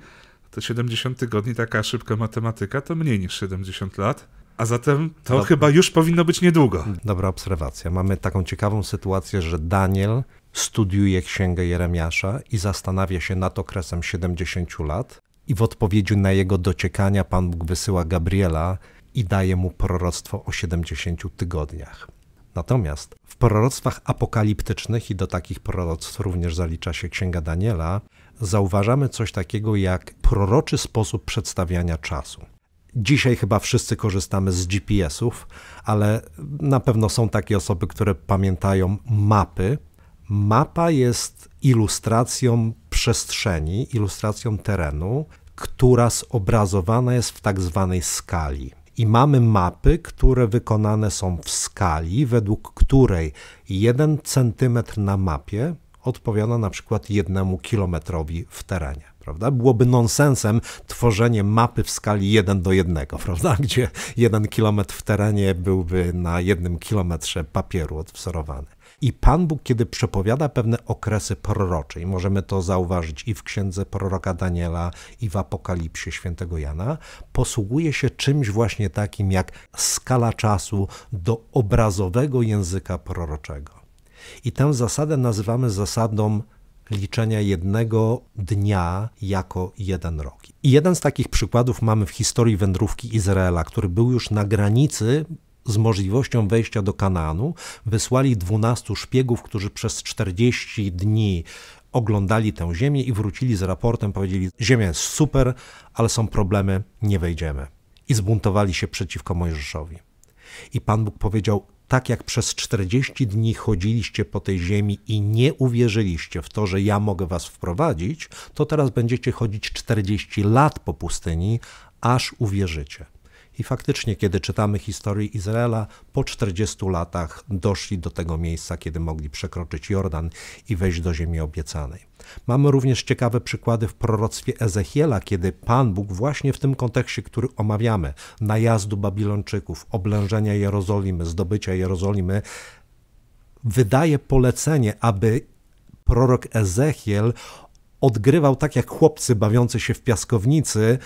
To 70 tygodni, taka szybka matematyka, to mniej niż 70 lat. A zatem to chyba już powinno być niedługo. Dobra obserwacja. Mamy taką ciekawą sytuację, że Daniel studiuje Księgę Jeremiasza i zastanawia się nad okresem 70 lat, i w odpowiedzi na jego dociekania Pan Bóg wysyła Gabriela i daje mu proroctwo o 70 tygodniach. Natomiast w proroctwach apokaliptycznych, i do takich proroctw również zalicza się Księga Daniela, zauważamy coś takiego jak proroczy sposób przedstawiania czasu. Dzisiaj chyba wszyscy korzystamy z GPS-ów, ale na pewno są takie osoby, które pamiętają mapy, Mapa jest ilustracją przestrzeni, ilustracją terenu, która zobrazowana jest w tak zwanej skali. I mamy mapy, które wykonane są w skali, według której jeden centymetr na mapie odpowiada na przykład jednemu kilometrowi w terenie. Prawda? Byłoby nonsensem tworzenie mapy w skali 1 do 1, prawda? gdzie jeden kilometr w terenie byłby na jednym kilometrze papieru odwzorowany. I Pan Bóg, kiedy przepowiada pewne okresy prorocze, i możemy to zauważyć i w księdze proroka Daniela, i w apokalipsie świętego Jana, posługuje się czymś właśnie takim jak skala czasu do obrazowego języka proroczego. I tę zasadę nazywamy zasadą liczenia jednego dnia jako jeden rok. I jeden z takich przykładów mamy w historii wędrówki Izraela, który był już na granicy z możliwością wejścia do Kananu, wysłali 12 szpiegów, którzy przez 40 dni oglądali tę ziemię i wrócili z raportem, powiedzieli: Ziemia jest super, ale są problemy, nie wejdziemy. I zbuntowali się przeciwko Mojżeszowi. I Pan Bóg powiedział: Tak jak przez 40 dni chodziliście po tej ziemi i nie uwierzyliście w to, że ja mogę was wprowadzić, to teraz będziecie chodzić 40 lat po pustyni, aż uwierzycie. I faktycznie, kiedy czytamy historię Izraela, po 40 latach doszli do tego miejsca, kiedy mogli przekroczyć Jordan i wejść do ziemi obiecanej. Mamy również ciekawe przykłady w proroctwie Ezechiela, kiedy Pan Bóg właśnie w tym kontekście, który omawiamy, najazdu Babilończyków, oblężenia Jerozolimy, zdobycia Jerozolimy, wydaje polecenie, aby prorok Ezechiel odgrywał tak jak chłopcy bawiący się w piaskownicy,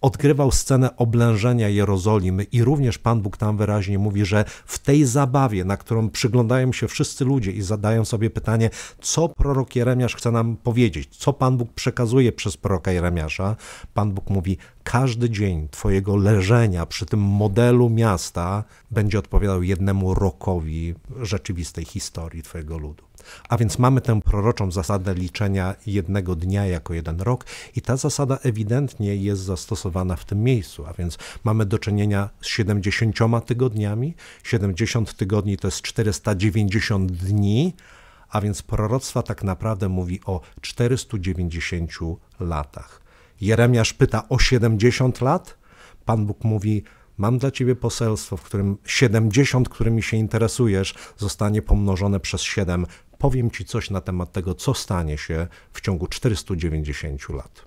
odgrywał scenę oblężenia Jerozolimy i również Pan Bóg tam wyraźnie mówi, że w tej zabawie, na którą przyglądają się wszyscy ludzie i zadają sobie pytanie, co prorok Jeremiasz chce nam powiedzieć, co Pan Bóg przekazuje przez proroka Jeremiasza, Pan Bóg mówi, każdy dzień Twojego leżenia przy tym modelu miasta będzie odpowiadał jednemu rokowi rzeczywistej historii Twojego ludu. A więc mamy tę proroczą zasadę liczenia jednego dnia jako jeden rok, i ta zasada ewidentnie jest zastosowana w tym miejscu. A więc mamy do czynienia z 70 tygodniami. 70 tygodni to jest 490 dni, a więc proroctwa tak naprawdę mówi o 490 latach. Jeremiasz pyta o 70 lat. Pan Bóg mówi: Mam dla ciebie poselstwo, w którym 70, którymi się interesujesz, zostanie pomnożone przez 7, powiem Ci coś na temat tego, co stanie się w ciągu 490 lat.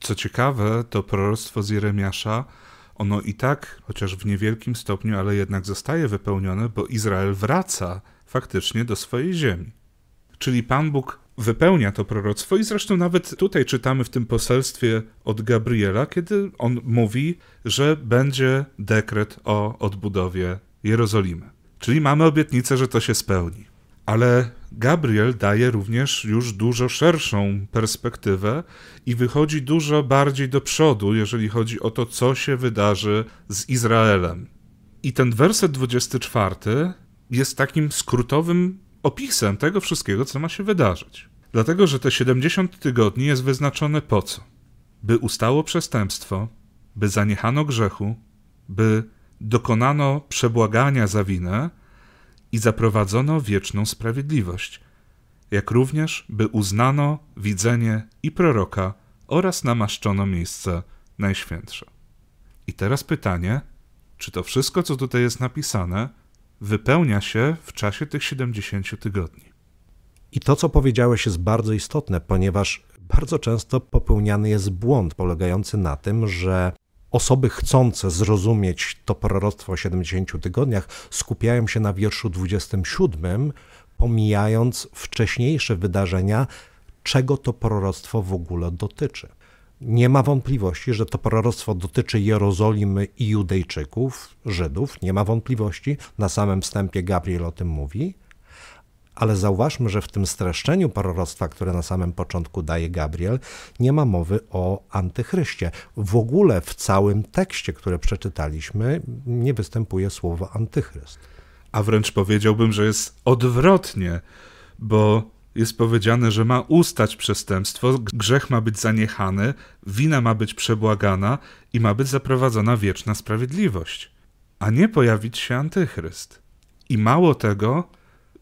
Co ciekawe, to proroctwo z Jeremiasza, ono i tak, chociaż w niewielkim stopniu, ale jednak zostaje wypełnione, bo Izrael wraca faktycznie do swojej ziemi. Czyli Pan Bóg wypełnia to proroctwo i zresztą nawet tutaj czytamy w tym poselstwie od Gabriela, kiedy on mówi, że będzie dekret o odbudowie Jerozolimy. Czyli mamy obietnicę, że to się spełni. Ale Gabriel daje również już dużo szerszą perspektywę i wychodzi dużo bardziej do przodu, jeżeli chodzi o to, co się wydarzy z Izraelem. I ten werset 24 jest takim skrótowym opisem tego wszystkiego, co ma się wydarzyć. Dlatego, że te 70 tygodni jest wyznaczone po co? By ustało przestępstwo, by zaniechano grzechu, by dokonano przebłagania za winę i zaprowadzono wieczną sprawiedliwość, jak również by uznano widzenie i proroka oraz namaszczono miejsce najświętsze. I teraz pytanie, czy to wszystko, co tutaj jest napisane, wypełnia się w czasie tych 70 tygodni? I to, co powiedziałeś, jest bardzo istotne, ponieważ bardzo często popełniany jest błąd polegający na tym, że osoby chcące zrozumieć to proroctwo o 70 tygodniach skupiają się na wierszu 27, pomijając wcześniejsze wydarzenia, czego to proroctwo w ogóle dotyczy. Nie ma wątpliwości, że to proroctwo dotyczy Jerozolimy i Judejczyków, Żydów. Nie ma wątpliwości. Na samym wstępie Gabriel o tym mówi ale zauważmy, że w tym streszczeniu proroctwa, które na samym początku daje Gabriel, nie ma mowy o antychryście. W ogóle w całym tekście, który przeczytaliśmy, nie występuje słowo antychryst. A wręcz powiedziałbym, że jest odwrotnie, bo jest powiedziane, że ma ustać przestępstwo, grzech ma być zaniechany, wina ma być przebłagana i ma być zaprowadzona wieczna sprawiedliwość, a nie pojawić się antychryst. I mało tego,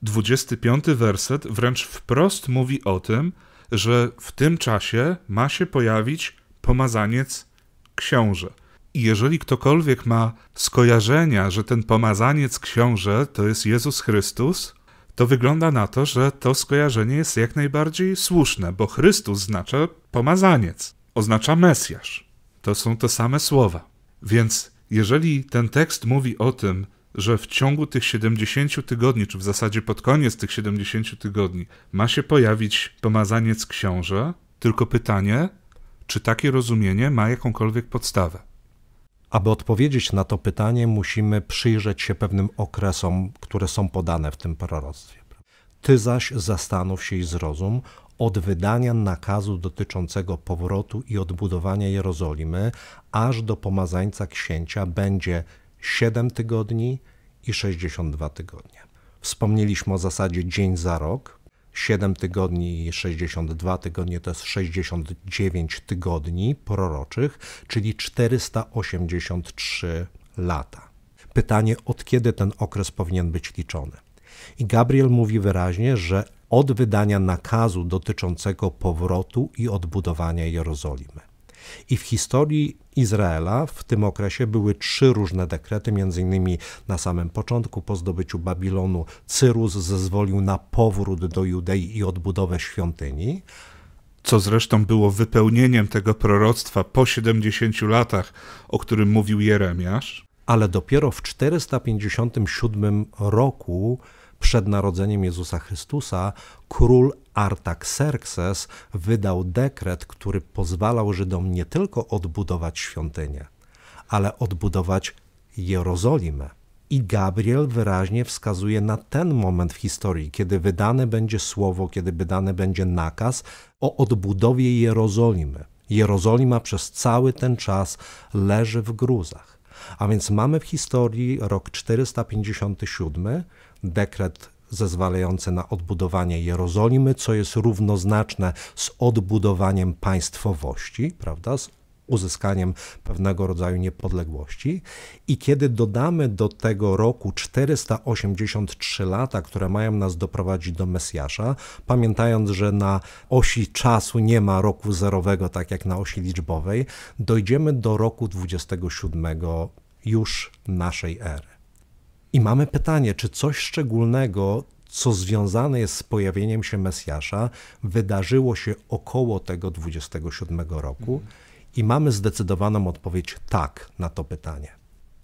25 werset wręcz wprost mówi o tym, że w tym czasie ma się pojawić pomazaniec książę. I jeżeli ktokolwiek ma skojarzenia, że ten pomazaniec książę to jest Jezus Chrystus, to wygląda na to, że to skojarzenie jest jak najbardziej słuszne, bo Chrystus znaczy pomazaniec, oznacza Mesjasz. To są te same słowa. Więc jeżeli ten tekst mówi o tym, że w ciągu tych 70 tygodni, czy w zasadzie pod koniec tych 70 tygodni, ma się pojawić pomazaniec książę, tylko pytanie, czy takie rozumienie ma jakąkolwiek podstawę. Aby odpowiedzieć na to pytanie, musimy przyjrzeć się pewnym okresom, które są podane w tym proroctwie. Ty zaś zastanów się i zrozum, od wydania nakazu dotyczącego powrotu i odbudowania Jerozolimy, aż do pomazańca księcia będzie 7 tygodni i 62 tygodnie. Wspomnieliśmy o zasadzie dzień za rok. 7 tygodni i 62 tygodnie to jest 69 tygodni proroczych, czyli 483 lata. Pytanie, od kiedy ten okres powinien być liczony? I Gabriel mówi wyraźnie, że od wydania nakazu dotyczącego powrotu i odbudowania Jerozolimy. I w historii Izraela w tym okresie były trzy różne dekrety, między innymi na samym początku po zdobyciu Babilonu Cyrus zezwolił na powrót do Judei i odbudowę świątyni. Co zresztą było wypełnieniem tego proroctwa po 70 latach, o którym mówił Jeremiasz. Ale dopiero w 457 roku przed narodzeniem Jezusa Chrystusa król Artaxerxes wydał dekret, który pozwalał Żydom nie tylko odbudować świątynię, ale odbudować Jerozolimę. I Gabriel wyraźnie wskazuje na ten moment w historii, kiedy wydane będzie słowo, kiedy wydany będzie nakaz o odbudowie Jerozolimy. Jerozolima przez cały ten czas leży w gruzach. A więc mamy w historii rok 457, dekret zezwalający na odbudowanie Jerozolimy, co jest równoznaczne z odbudowaniem państwowości, prawda, z uzyskaniem pewnego rodzaju niepodległości. I kiedy dodamy do tego roku 483 lata, które mają nas doprowadzić do Mesjasza, pamiętając, że na osi czasu nie ma roku zerowego, tak jak na osi liczbowej, dojdziemy do roku 27 już naszej ery. I mamy pytanie, czy coś szczególnego, co związane jest z pojawieniem się Mesjasza, wydarzyło się około tego 27 roku? Mhm. I mamy zdecydowaną odpowiedź tak na to pytanie.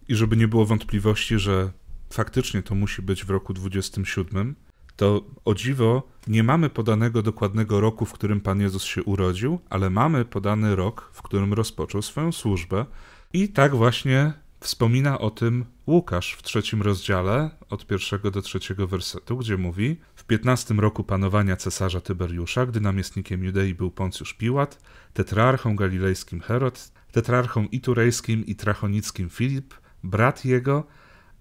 I żeby nie było wątpliwości, że faktycznie to musi być w roku 27, to o dziwo nie mamy podanego dokładnego roku, w którym Pan Jezus się urodził, ale mamy podany rok, w którym rozpoczął swoją służbę. I tak właśnie wspomina o tym Łukasz w trzecim rozdziale, od pierwszego do trzeciego wersetu, gdzie mówi: W piętnastym roku panowania cesarza Tyberiusza, gdy namiestnikiem Judei był Poncjusz Piłat, tetrarchą galilejskim Herod, tetrarchą iturejskim i trachonickim Filip, brat jego,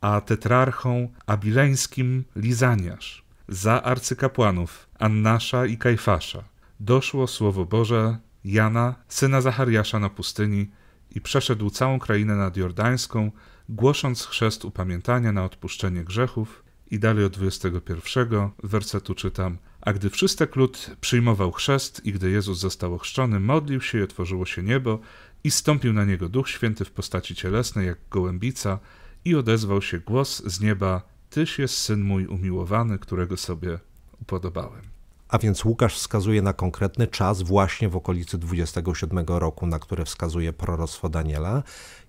a tetrarchą abileńskim Lizaniasz, za arcykapłanów Annasza i Kajfasza. Doszło słowo Boże Jana, syna Zachariasza na pustyni, i przeszedł całą krainę Jordańską głosząc chrzest upamiętania na odpuszczenie grzechów. I dalej od 21 wersetu czytam: A gdy wszystek lud przyjmował chrzest i gdy Jezus został ochrzczony, modlił się i otworzyło się niebo i stąpił na niego Duch Święty w postaci cielesnej jak gołębica i odezwał się głos z nieba: Tyś jest syn mój umiłowany, którego sobie upodobałem. A więc Łukasz wskazuje na konkretny czas właśnie w okolicy 27 roku, na które wskazuje proroctwo Daniela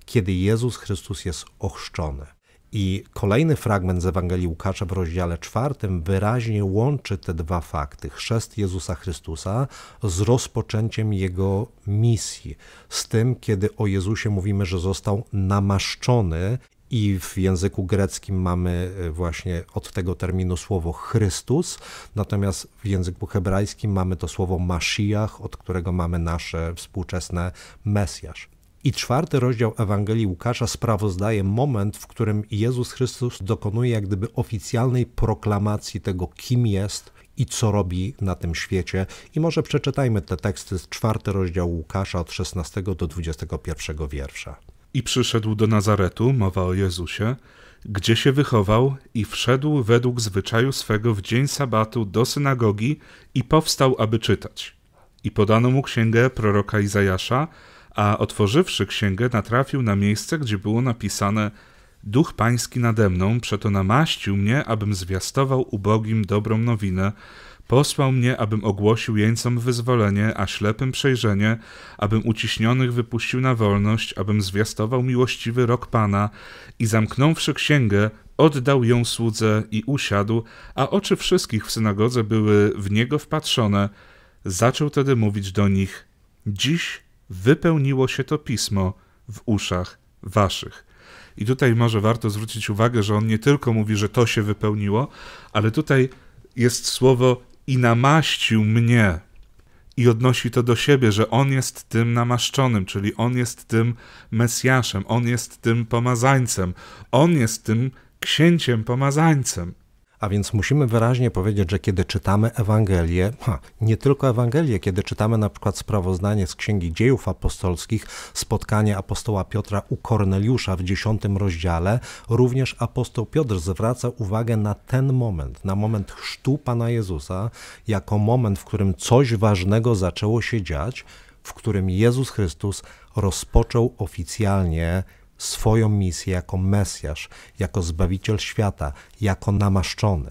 kiedy Jezus Chrystus jest ochrzczony. I kolejny fragment z Ewangelii Łukasza w rozdziale czwartym wyraźnie łączy te dwa fakty: chrzest Jezusa Chrystusa z rozpoczęciem jego misji, z tym, kiedy o Jezusie mówimy, że został namaszczony. I w języku greckim mamy e, właśnie od tego terminu słowo Chrystus, natomiast w języku hebrajskim mamy to słowo Mashiach, od którego mamy nasze współczesne Mesjasz. I czwarty rozdział Ewangelii Łukasza sprawozdaje moment, w którym Jezus Chrystus dokonuje jak gdyby oficjalnej proklamacji tego, kim jest i co robi na tym świecie. I może przeczytajmy te teksty z czwarty rozdział Łukasza od 16 do 21 wiersza. I przyszedł do Nazaretu, mowa o Jezusie, gdzie się wychował i wszedł według zwyczaju swego w dzień sabatu do synagogi i powstał, aby czytać. I podano mu księgę proroka Izajasza, a otworzywszy księgę natrafił na miejsce, gdzie było napisane Duch Pański nade mną, przeto namaścił mnie, abym zwiastował ubogim dobrą nowinę, posłał mnie, abym ogłosił jeńcom wyzwolenie, a ślepym przejrzenie, abym uciśnionych wypuścił na wolność, abym zwiastował miłościwy rok Pana i zamknąwszy księgę, oddał ją słudze i usiadł, a oczy wszystkich w synagodze były w niego wpatrzone. Zaczął tedy mówić do nich: Dziś wypełniło się to pismo w uszach waszych. I tutaj może warto zwrócić uwagę, że on nie tylko mówi, że to się wypełniło, ale tutaj jest słowo i namaścił mnie. I odnosi to do siebie, że on jest tym namaszczonym, czyli on jest tym Mesjaszem, on jest tym pomazańcem, on jest tym księciem pomazańcem. A więc musimy wyraźnie powiedzieć, że kiedy czytamy Ewangelię, ha, nie tylko Ewangelię, kiedy czytamy na przykład sprawozdanie z Księgi Dziejów Apostolskich, spotkanie apostoła Piotra u Korneliusza w dziesiątym rozdziale, również apostoł Piotr zwraca uwagę na ten moment, na moment chrztu Pana Jezusa, jako moment, w którym coś ważnego zaczęło się dziać, w którym Jezus Chrystus rozpoczął oficjalnie swoją misję jako Mesjasz, jako Zbawiciel świata, jako namaszczony.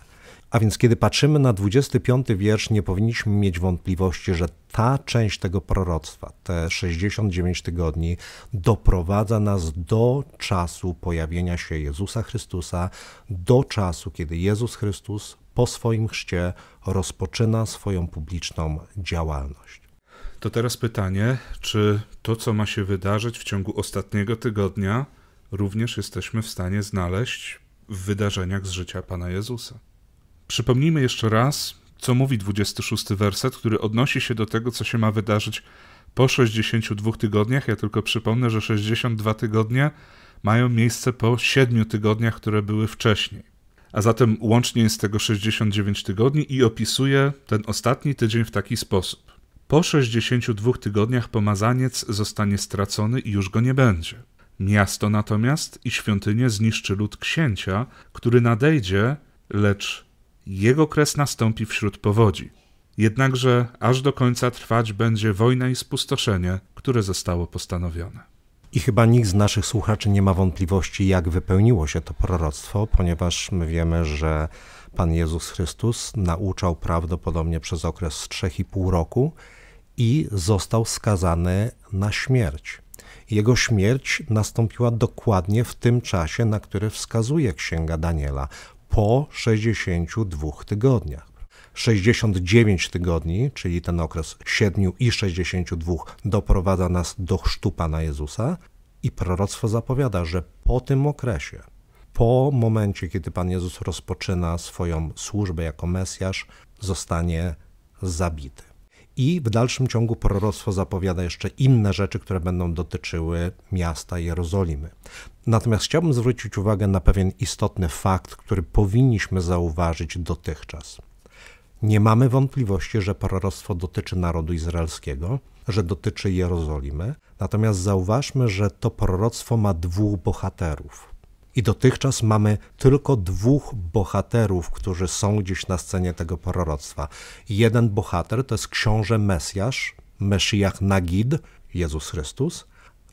A więc kiedy patrzymy na 25 wiersz, nie powinniśmy mieć wątpliwości, że ta część tego proroctwa, te 69 tygodni, doprowadza nas do czasu pojawienia się Jezusa Chrystusa, do czasu, kiedy Jezus Chrystus po swoim chrzcie rozpoczyna swoją publiczną działalność. To teraz pytanie, czy to, co ma się wydarzyć w ciągu ostatniego tygodnia, również jesteśmy w stanie znaleźć w wydarzeniach z życia Pana Jezusa. Przypomnijmy jeszcze raz, co mówi 26 werset, który odnosi się do tego, co się ma wydarzyć po 62 tygodniach. Ja tylko przypomnę, że 62 tygodnie mają miejsce po 7 tygodniach, które były wcześniej. A zatem łącznie jest tego 69 tygodni i opisuje ten ostatni tydzień w taki sposób. Po 62 tygodniach pomazaniec zostanie stracony i już go nie będzie. Miasto natomiast i świątynię zniszczy lud księcia, który nadejdzie, lecz jego kres nastąpi wśród powodzi. Jednakże aż do końca trwać będzie wojna i spustoszenie, które zostało postanowione. I chyba nikt z naszych słuchaczy nie ma wątpliwości, jak wypełniło się to proroctwo, ponieważ my wiemy, że Pan Jezus Chrystus nauczał prawdopodobnie przez okres 3,5 roku i został skazany na śmierć. Jego śmierć nastąpiła dokładnie w tym czasie, na który wskazuje Księga Daniela, po 62 tygodniach. 69 tygodni, czyli ten okres 7 i 62, doprowadza nas do chrztu Pana Jezusa i proroctwo zapowiada, że po tym okresie, po momencie, kiedy Pan Jezus rozpoczyna swoją służbę jako Mesjasz, zostanie zabity i w dalszym ciągu proroctwo zapowiada jeszcze inne rzeczy, które będą dotyczyły miasta Jerozolimy. Natomiast chciałbym zwrócić uwagę na pewien istotny fakt, który powinniśmy zauważyć dotychczas. Nie mamy wątpliwości, że proroctwo dotyczy narodu izraelskiego, że dotyczy Jerozolimy, natomiast zauważmy, że to proroctwo ma dwóch bohaterów. I dotychczas mamy tylko dwóch bohaterów, którzy są gdzieś na scenie tego proroctwa. Jeden bohater to jest książę Mesjasz, Meszyjach Nagid, Jezus Chrystus.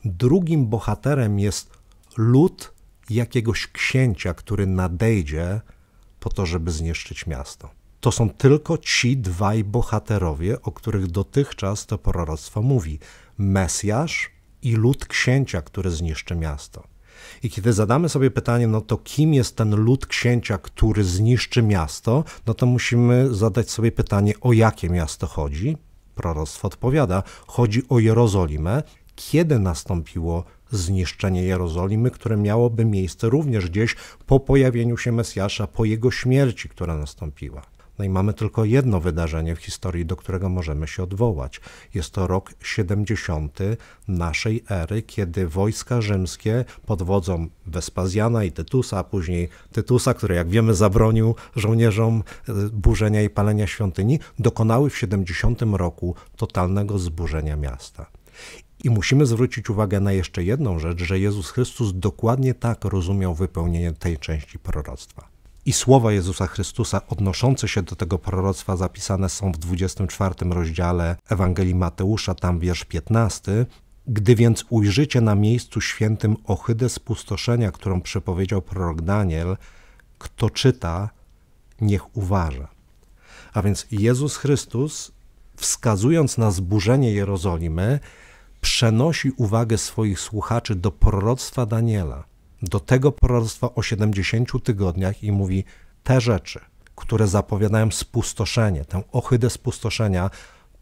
Drugim bohaterem jest lud jakiegoś księcia, który nadejdzie po to, żeby zniszczyć miasto. To są tylko ci dwaj bohaterowie, o których dotychczas to proroctwo mówi: Mesjasz i lud księcia, który zniszczy miasto. I kiedy zadamy sobie pytanie, no to kim jest ten lud księcia, który zniszczy miasto, no to musimy zadać sobie pytanie, o jakie miasto chodzi. Proroctwo odpowiada, chodzi o Jerozolimę. Kiedy nastąpiło zniszczenie Jerozolimy, które miałoby miejsce również gdzieś po pojawieniu się Mesjasza, po jego śmierci, która nastąpiła? No i mamy tylko jedno wydarzenie w historii, do którego możemy się odwołać. Jest to rok 70 naszej ery, kiedy wojska rzymskie pod wodzą Wespazjana i Tytusa, a później Tytusa, który jak wiemy zabronił żołnierzom e, burzenia i palenia świątyni, dokonały w 70 roku totalnego zburzenia miasta. I musimy zwrócić uwagę na jeszcze jedną rzecz, że Jezus Chrystus dokładnie tak rozumiał wypełnienie tej części proroctwa i słowa Jezusa Chrystusa odnoszące się do tego proroctwa zapisane są w 24 rozdziale Ewangelii Mateusza, tam wiersz 15. Gdy więc ujrzycie na miejscu świętym ohydę spustoszenia, którą przepowiedział prorok Daniel, kto czyta, niech uważa. A więc Jezus Chrystus, wskazując na zburzenie Jerozolimy, przenosi uwagę swoich słuchaczy do proroctwa Daniela – do tego proroctwa o 70 tygodniach i mówi te rzeczy, które zapowiadają spustoszenie, tę ohydę spustoszenia,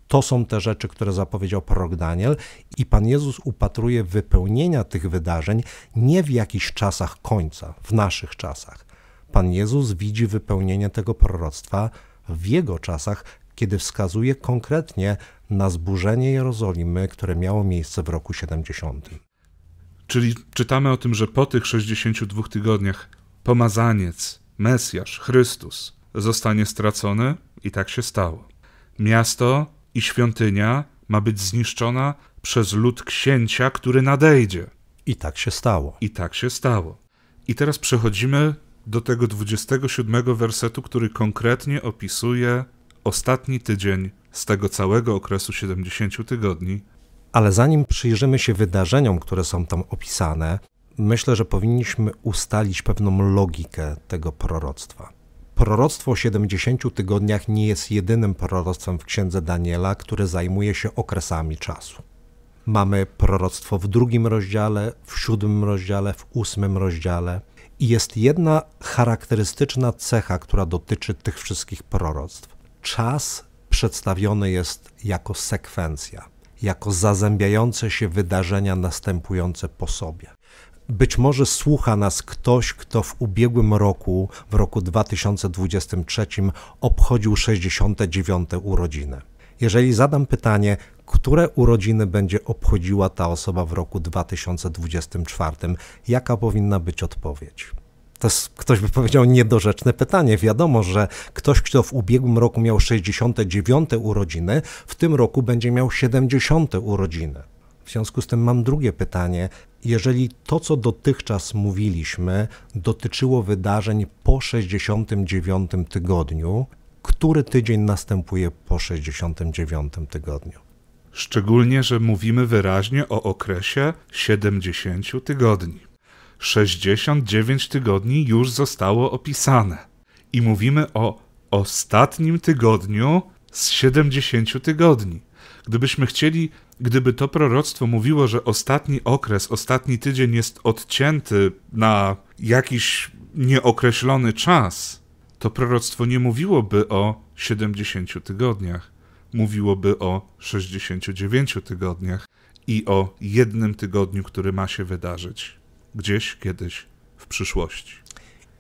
to są te rzeczy, które zapowiedział prorok Daniel i Pan Jezus upatruje wypełnienia tych wydarzeń nie w jakichś czasach końca, w naszych czasach. Pan Jezus widzi wypełnienie tego proroctwa w jego czasach, kiedy wskazuje konkretnie na zburzenie Jerozolimy, które miało miejsce w roku 70. Czyli czytamy o tym, że po tych 62 tygodniach pomazaniec, Mesjasz, Chrystus zostanie stracony i tak się stało. Miasto i świątynia ma być zniszczona przez lud księcia, który nadejdzie. I tak się stało. I tak się stało. I teraz przechodzimy do tego 27 wersetu, który konkretnie opisuje ostatni tydzień z tego całego okresu 70 tygodni ale zanim przyjrzymy się wydarzeniom, które są tam opisane, myślę, że powinniśmy ustalić pewną logikę tego proroctwa. Proroctwo o 70 tygodniach nie jest jedynym proroctwem w księdze Daniela, które zajmuje się okresami czasu. Mamy proroctwo w drugim rozdziale, w siódmym rozdziale, w ósmym rozdziale. I jest jedna charakterystyczna cecha, która dotyczy tych wszystkich proroctw. Czas przedstawiony jest jako sekwencja jako zazębiające się wydarzenia następujące po sobie. Być może słucha nas ktoś, kto w ubiegłym roku, w roku 2023, obchodził 69. urodziny. Jeżeli zadam pytanie, które urodziny będzie obchodziła ta osoba w roku 2024, jaka powinna być odpowiedź? To jest, ktoś by powiedział, niedorzeczne pytanie. Wiadomo, że ktoś, kto w ubiegłym roku miał 69 urodziny, w tym roku będzie miał 70 urodziny. W związku z tym mam drugie pytanie. Jeżeli to, co dotychczas mówiliśmy, dotyczyło wydarzeń po 69 tygodniu, który tydzień następuje po 69 tygodniu? Szczególnie, że mówimy wyraźnie o okresie 70 tygodni. 69 tygodni już zostało opisane. I mówimy o ostatnim tygodniu z 70 tygodni. Gdybyśmy chcieli, gdyby to proroctwo mówiło, że ostatni okres, ostatni tydzień jest odcięty na jakiś nieokreślony czas, to proroctwo nie mówiłoby o 70 tygodniach, mówiłoby o 69 tygodniach i o jednym tygodniu, który ma się wydarzyć gdzieś kiedyś w przyszłości.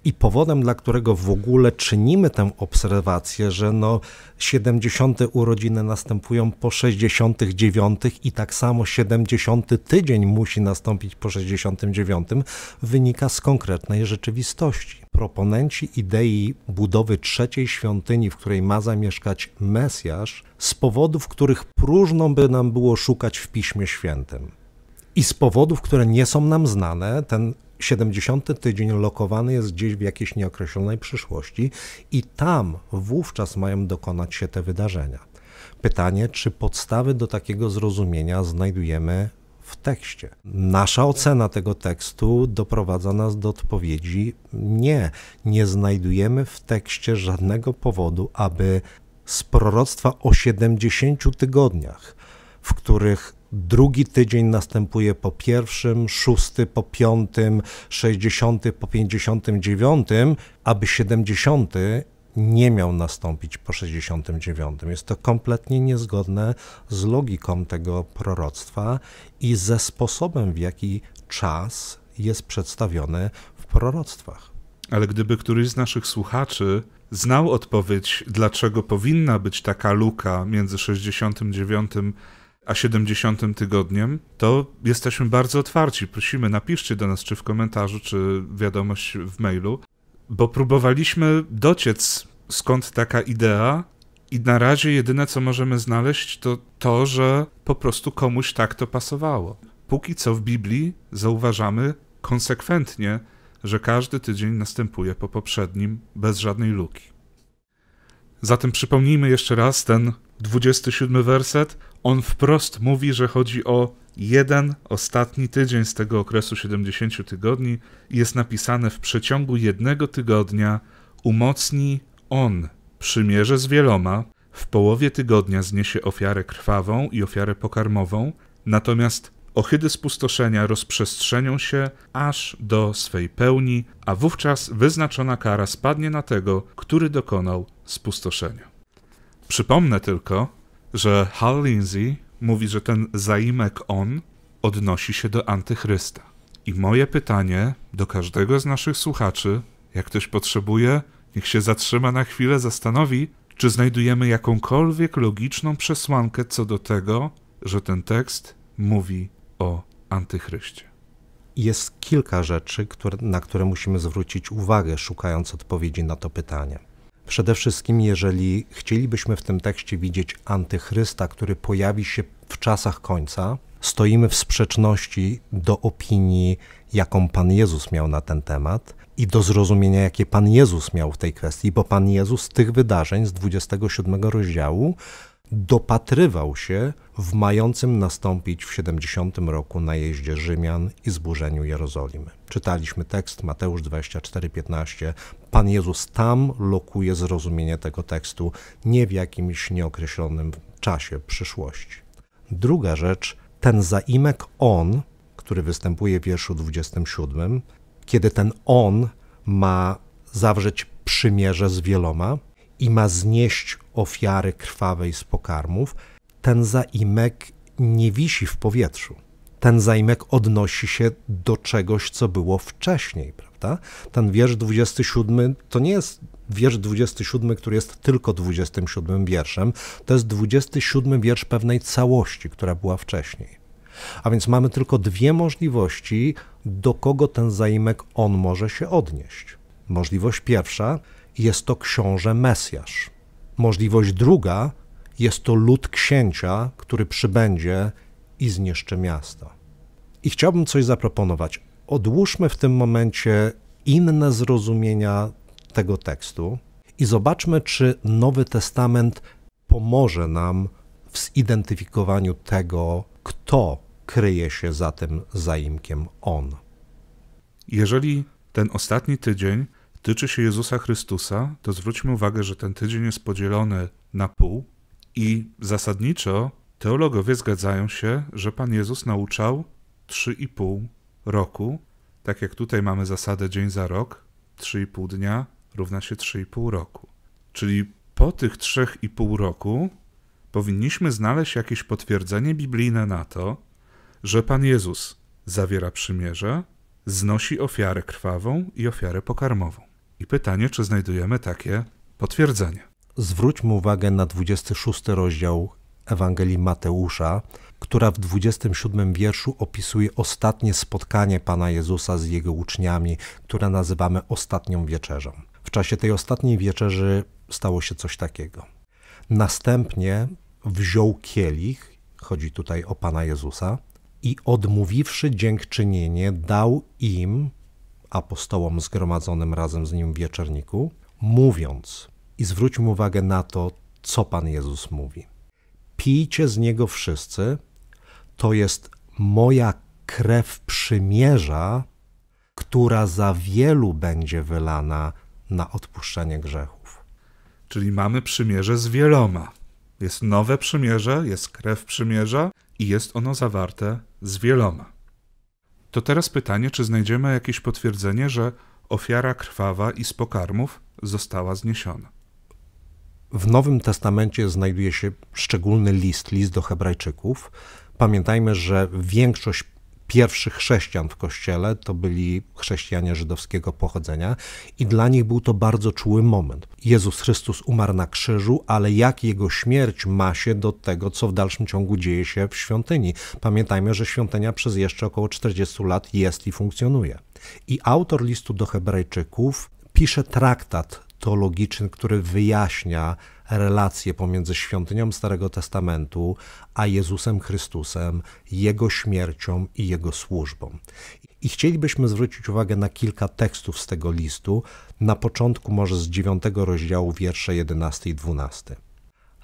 I powodem, dla którego w ogóle czynimy tę obserwację, że no 70. urodziny następują po 69. i tak samo 70. tydzień musi nastąpić po 69. wynika z konkretnej rzeczywistości. Proponenci idei budowy trzeciej świątyni, w której ma zamieszkać Mesjasz, z powodów, których próżno by nam było szukać w Piśmie Świętym i z powodów, które nie są nam znane, ten 70. tydzień lokowany jest gdzieś w jakiejś nieokreślonej przyszłości i tam wówczas mają dokonać się te wydarzenia. Pytanie, czy podstawy do takiego zrozumienia znajdujemy w tekście. Nasza ocena tego tekstu doprowadza nas do odpowiedzi nie. Nie znajdujemy w tekście żadnego powodu, aby z proroctwa o 70 tygodniach, w których Drugi tydzień następuje po pierwszym, szósty po piątym, sześćdziesiąty po pięćdziesiątym dziewiątym, aby siedemdziesiąty nie miał nastąpić po 69. Jest to kompletnie niezgodne z logiką tego proroctwa i ze sposobem, w jaki czas jest przedstawiony w proroctwach. Ale gdyby któryś z naszych słuchaczy znał odpowiedź, dlaczego powinna być taka luka między 69 a 70 tygodniem, to jesteśmy bardzo otwarci. Prosimy, napiszcie do nas, czy w komentarzu, czy wiadomość w mailu, bo próbowaliśmy dociec, skąd taka idea, i na razie jedyne, co możemy znaleźć, to to, że po prostu komuś tak to pasowało. Póki co w Biblii zauważamy konsekwentnie, że każdy tydzień następuje po poprzednim bez żadnej luki. Zatem przypomnijmy jeszcze raz ten 27 werset on wprost mówi, że chodzi o jeden ostatni tydzień z tego okresu 70 tygodni i jest napisane w przeciągu jednego tygodnia umocni on przymierze z wieloma, w połowie tygodnia zniesie ofiarę krwawą i ofiarę pokarmową, natomiast Ohydy spustoszenia rozprzestrzenią się aż do swej pełni, a wówczas wyznaczona kara spadnie na tego, który dokonał spustoszenia. Przypomnę tylko, że Hal Lindsey mówi, że ten zaimek on odnosi się do antychrysta. I moje pytanie do każdego z naszych słuchaczy, jak ktoś potrzebuje, niech się zatrzyma na chwilę, zastanowi, czy znajdujemy jakąkolwiek logiczną przesłankę co do tego, że ten tekst mówi o antychryście. Jest kilka rzeczy, które, na które musimy zwrócić uwagę, szukając odpowiedzi na to pytanie. Przede wszystkim, jeżeli chcielibyśmy w tym tekście widzieć antychrysta, który pojawi się w czasach końca, stoimy w sprzeczności do opinii, jaką Pan Jezus miał na ten temat i do zrozumienia, jakie Pan Jezus miał w tej kwestii, bo Pan Jezus tych wydarzeń z 27 rozdziału dopatrywał się w mającym nastąpić w 70 roku najeździe Rzymian i zburzeniu Jerozolimy. Czytaliśmy tekst Mateusz 24:15. Pan Jezus tam lokuje zrozumienie tego tekstu nie w jakimś nieokreślonym czasie przyszłości. Druga rzecz, ten zaimek on, który występuje w wierszu 27, kiedy ten on ma zawrzeć przymierze z wieloma, i ma znieść ofiary krwawej z pokarmów, ten zaimek nie wisi w powietrzu. Ten zaimek odnosi się do czegoś, co było wcześniej, prawda? Ten wiersz 27 to nie jest wiersz 27, który jest tylko 27 wierszem, to jest 27 wiersz pewnej całości, która była wcześniej. A więc mamy tylko dwie możliwości, do kogo ten zaimek on może się odnieść. Możliwość pierwsza jest to książę Mesjasz. Możliwość druga jest to lud księcia, który przybędzie i zniszczy miasto. I chciałbym coś zaproponować. Odłóżmy w tym momencie inne zrozumienia tego tekstu i zobaczmy, czy Nowy Testament pomoże nam w zidentyfikowaniu tego, kto kryje się za tym zaimkiem on. Jeżeli ten ostatni tydzień tyczy się Jezusa Chrystusa, to zwróćmy uwagę, że ten tydzień jest podzielony na pół i zasadniczo teologowie zgadzają się, że Pan Jezus nauczał 3,5 roku, tak jak tutaj mamy zasadę dzień za rok, 3,5 dnia równa się 3,5 roku. Czyli po tych 3,5 roku powinniśmy znaleźć jakieś potwierdzenie biblijne na to, że Pan Jezus zawiera przymierze, znosi ofiarę krwawą i ofiarę pokarmową. I pytanie, czy znajdujemy takie potwierdzenie. Zwróćmy uwagę na 26 rozdział Ewangelii Mateusza, która w 27 wierszu opisuje ostatnie spotkanie Pana Jezusa z jego uczniami, które nazywamy ostatnią wieczerzą. W czasie tej ostatniej wieczerzy stało się coś takiego. Następnie wziął kielich, chodzi tutaj o Pana Jezusa, i odmówiwszy dziękczynienie, dał im apostołom zgromadzonym razem z nim w wieczorniku, mówiąc, i zwróćmy uwagę na to, co Pan Jezus mówi. Pijcie z niego wszyscy, to jest moja krew przymierza, która za wielu będzie wylana na odpuszczenie grzechów. Czyli mamy przymierze z wieloma. Jest nowe przymierze, jest krew przymierza i jest ono zawarte z wieloma. To teraz pytanie, czy znajdziemy jakieś potwierdzenie, że ofiara krwawa i z pokarmów została zniesiona. W Nowym Testamencie znajduje się szczególny list, list do Hebrajczyków. Pamiętajmy, że większość pierwszych chrześcijan w kościele to byli chrześcijanie żydowskiego pochodzenia i dla nich był to bardzo czuły moment. Jezus Chrystus umarł na krzyżu, ale jak jego śmierć ma się do tego, co w dalszym ciągu dzieje się w świątyni. Pamiętajmy, że świątynia przez jeszcze około 40 lat jest i funkcjonuje. I autor listu do Hebrajczyków pisze traktat teologiczny, który wyjaśnia relacje pomiędzy świątynią Starego Testamentu a Jezusem Chrystusem, Jego śmiercią i Jego służbą. I chcielibyśmy zwrócić uwagę na kilka tekstów z tego listu, na początku może z 9 rozdziału wiersze 11 i 12.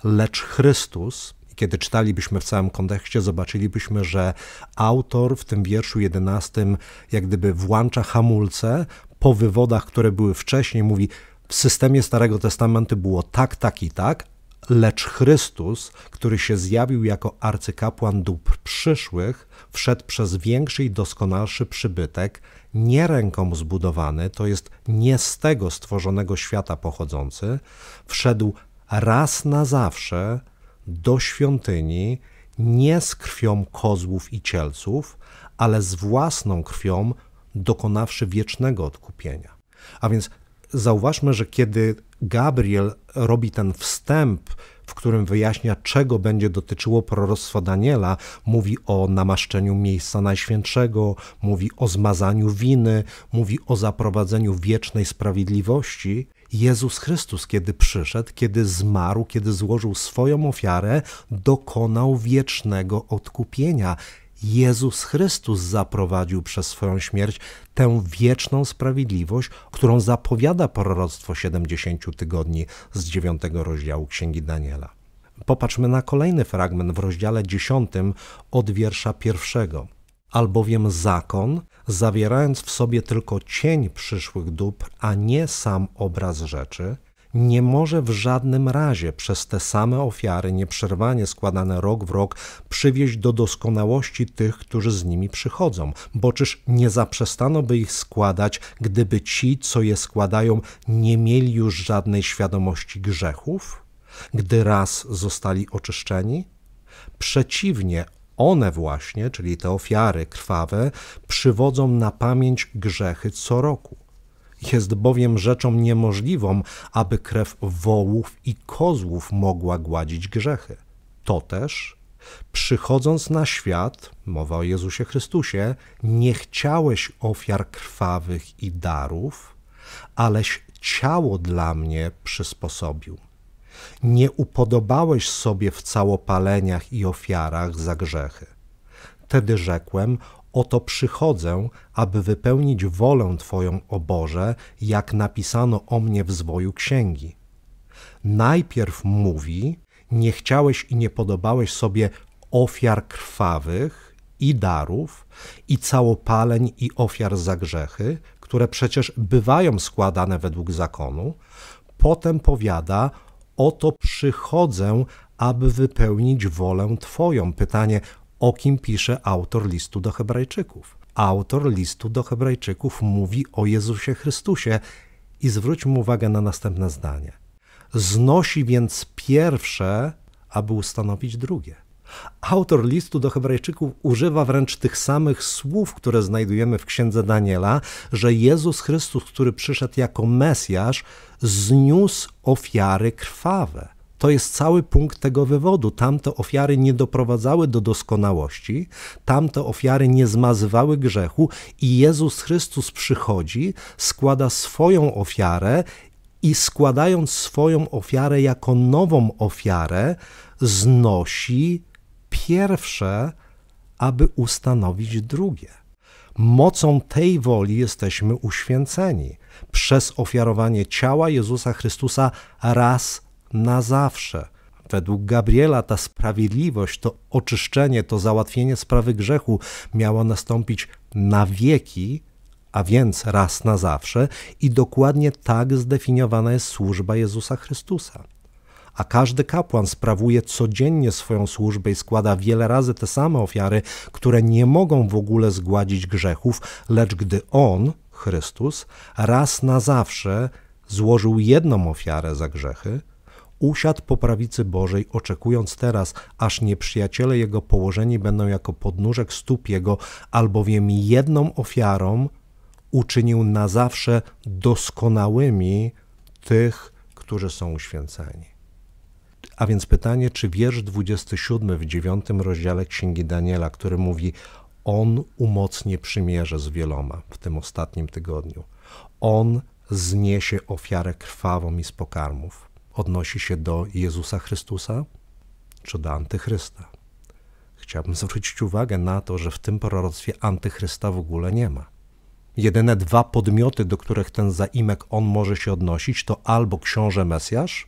Lecz Chrystus, kiedy czytalibyśmy w całym kontekście, zobaczylibyśmy, że autor w tym wierszu 11 jak gdyby włącza hamulce po wywodach, które były wcześniej, mówi w systemie Starego Testamentu było tak, tak i tak, lecz Chrystus, który się zjawił jako arcykapłan dóbr przyszłych, wszedł przez większy i doskonalszy przybytek, nie ręką zbudowany, to jest nie z tego stworzonego świata pochodzący, wszedł raz na zawsze do świątyni nie z krwią kozłów i cielców, ale z własną krwią, dokonawszy wiecznego odkupienia. A więc zauważmy, że kiedy Gabriel robi ten wstęp, w którym wyjaśnia, czego będzie dotyczyło proroctwo Daniela. Mówi o namaszczeniu miejsca najświętszego, mówi o zmazaniu winy, mówi o zaprowadzeniu wiecznej sprawiedliwości. Jezus Chrystus, kiedy przyszedł, kiedy zmarł, kiedy złożył swoją ofiarę, dokonał wiecznego odkupienia. Jezus Chrystus zaprowadził przez swoją śmierć tę wieczną sprawiedliwość, którą zapowiada proroctwo 70 tygodni z 9 rozdziału Księgi Daniela. Popatrzmy na kolejny fragment w rozdziale 10 od wiersza pierwszego. Albowiem zakon, zawierając w sobie tylko cień przyszłych dóbr, a nie sam obraz rzeczy, nie może w żadnym razie przez te same ofiary nieprzerwanie składane rok w rok przywieźć do doskonałości tych, którzy z nimi przychodzą, bo czyż nie zaprzestano by ich składać, gdyby ci, co je składają, nie mieli już żadnej świadomości grzechów? Gdy raz zostali oczyszczeni? Przeciwnie, one właśnie, czyli te ofiary krwawe, przywodzą na pamięć grzechy co roku. Jest bowiem rzeczą niemożliwą, aby krew wołów i kozłów mogła gładzić grzechy. To też Przychodząc na świat, mowa o Jezusie Chrystusie, nie chciałeś ofiar krwawych i darów, aleś ciało dla mnie przysposobił. Nie upodobałeś sobie w całopaleniach i ofiarach za grzechy. Tedy rzekłem: Oto przychodzę, aby wypełnić wolę Twoją, o Boże, jak napisano o mnie w zwoju księgi. Najpierw mówi: Nie chciałeś i nie podobałeś sobie ofiar krwawych i darów, i całopaleń i ofiar za grzechy, które przecież bywają składane według zakonu. Potem powiada: Oto przychodzę, aby wypełnić wolę Twoją. Pytanie, o kim pisze autor listu do Hebrajczyków. Autor listu do Hebrajczyków mówi o Jezusie Chrystusie i zwróćmy uwagę na następne zdanie. Znosi więc pierwsze, aby ustanowić drugie. Autor listu do Hebrajczyków używa wręcz tych samych słów, które znajdujemy w księdze Daniela, że Jezus Chrystus, który przyszedł jako Mesjasz, zniósł ofiary krwawe. To jest cały punkt tego wywodu. Tamte ofiary nie doprowadzały do doskonałości, tamte ofiary nie zmazywały grzechu i Jezus Chrystus przychodzi, składa swoją ofiarę i składając swoją ofiarę jako nową ofiarę, znosi pierwsze, aby ustanowić drugie. Mocą tej woli jesteśmy uświęceni przez ofiarowanie ciała Jezusa Chrystusa raz na zawsze. Według Gabriela ta sprawiedliwość, to oczyszczenie, to załatwienie sprawy grzechu miało nastąpić na wieki, a więc raz na zawsze, i dokładnie tak zdefiniowana jest służba Jezusa Chrystusa. A każdy kapłan sprawuje codziennie swoją służbę i składa wiele razy te same ofiary, które nie mogą w ogóle zgładzić grzechów, lecz gdy on, Chrystus, raz na zawsze złożył jedną ofiarę za grzechy, usiadł po prawicy Bożej, oczekując teraz, aż nieprzyjaciele jego położeni będą jako podnóżek stóp jego, albowiem jedną ofiarą uczynił na zawsze doskonałymi tych, którzy są uświęceni. A więc pytanie, czy wiersz 27 w 9 rozdziale Księgi Daniela, który mówi: On umocnie przymierze z wieloma w tym ostatnim tygodniu. On zniesie ofiarę krwawą i z pokarmów odnosi się do Jezusa Chrystusa czy do Antychrysta. Chciałbym zwrócić uwagę na to, że w tym proroctwie Antychrysta w ogóle nie ma. Jedyne dwa podmioty, do których ten zaimek on może się odnosić, to albo książę Mesjasz,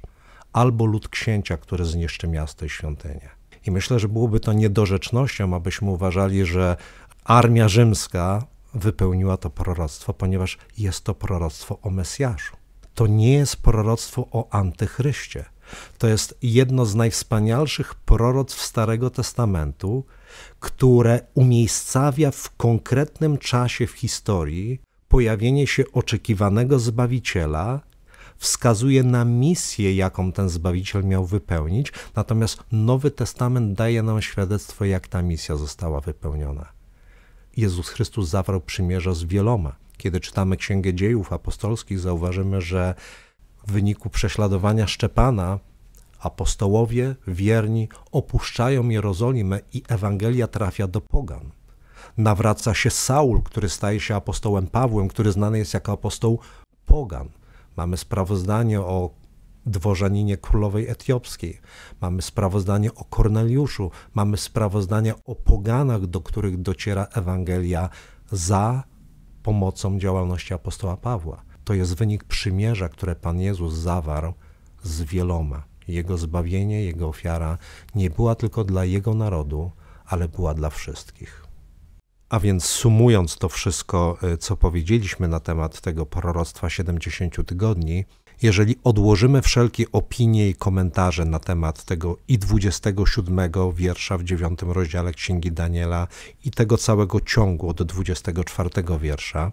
albo lud księcia, który zniszczy miasto i świątynię. I myślę, że byłoby to niedorzecznością, abyśmy uważali, że armia rzymska wypełniła to proroctwo, ponieważ jest to proroctwo o Mesjaszu to nie jest proroctwo o antychryście. To jest jedno z najwspanialszych proroctw Starego Testamentu, które umiejscawia w konkretnym czasie w historii pojawienie się oczekiwanego Zbawiciela, wskazuje na misję, jaką ten Zbawiciel miał wypełnić, natomiast Nowy Testament daje nam świadectwo, jak ta misja została wypełniona. Jezus Chrystus zawarł przymierza z wieloma kiedy czytamy Księgę Dziejów Apostolskich, zauważymy, że w wyniku prześladowania Szczepana apostołowie wierni opuszczają Jerozolimę i Ewangelia trafia do pogan. Nawraca się Saul, który staje się apostołem Pawłem, który znany jest jako apostoł pogan. Mamy sprawozdanie o dworzaninie królowej etiopskiej, mamy sprawozdanie o Korneliuszu, mamy sprawozdanie o poganach, do których dociera Ewangelia za pomocą działalności apostoła Pawła. To jest wynik przymierza, które Pan Jezus zawarł z wieloma. Jego zbawienie, jego ofiara nie była tylko dla jego narodu, ale była dla wszystkich. A więc sumując to wszystko, y, co powiedzieliśmy na temat tego proroctwa 70 tygodni, jeżeli odłożymy wszelkie opinie i komentarze na temat tego i 27 wiersza w 9 rozdziale Księgi Daniela i tego całego ciągu od 24 wiersza,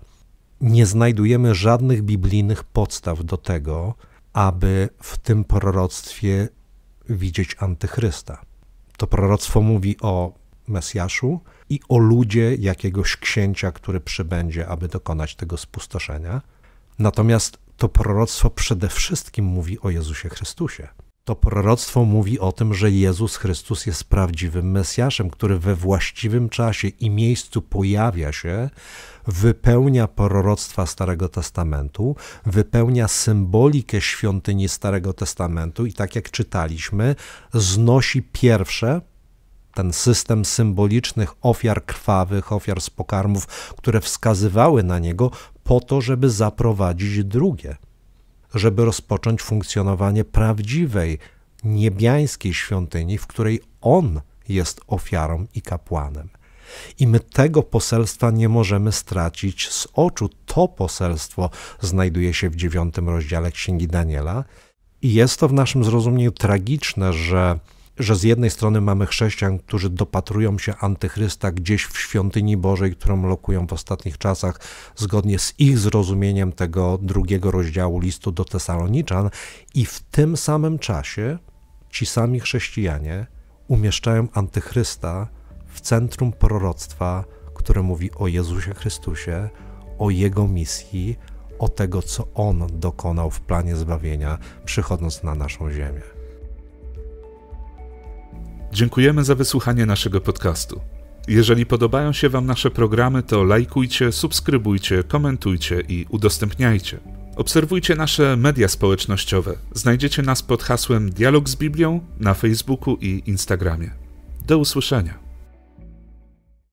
nie znajdujemy żadnych biblijnych podstaw do tego, aby w tym proroctwie widzieć antychrysta. To proroctwo mówi o Mesjaszu i o ludzie jakiegoś księcia, który przybędzie, aby dokonać tego spustoszenia. Natomiast to proroctwo przede wszystkim mówi o Jezusie Chrystusie. To proroctwo mówi o tym, że Jezus Chrystus jest prawdziwym Mesjaszem, który we właściwym czasie i miejscu pojawia się, wypełnia proroctwa Starego Testamentu, wypełnia symbolikę świątyni Starego Testamentu i tak jak czytaliśmy, znosi pierwsze ten system symbolicznych ofiar krwawych, ofiar z pokarmów, które wskazywały na niego, po to, żeby zaprowadzić drugie, żeby rozpocząć funkcjonowanie prawdziwej, niebiańskiej świątyni, w której On jest ofiarą i kapłanem. I my tego poselstwa nie możemy stracić z oczu. To poselstwo znajduje się w dziewiątym rozdziale Księgi Daniela. I jest to w naszym zrozumieniu tragiczne, że że z jednej strony mamy chrześcijan, którzy dopatrują się antychrysta gdzieś w świątyni Bożej, którą lokują w ostatnich czasach, zgodnie z ich zrozumieniem tego drugiego rozdziału listu do Tesaloniczan, i w tym samym czasie ci sami chrześcijanie umieszczają antychrysta w centrum proroctwa, które mówi o Jezusie Chrystusie, o jego misji, o tego, co on dokonał w planie zbawienia, przychodząc na naszą ziemię. Dziękujemy za wysłuchanie naszego podcastu. Jeżeli podobają się Wam nasze programy, to lajkujcie, subskrybujcie, komentujcie i udostępniajcie. Obserwujcie nasze media społecznościowe. Znajdziecie nas pod hasłem Dialog z Biblią na Facebooku i Instagramie. Do usłyszenia.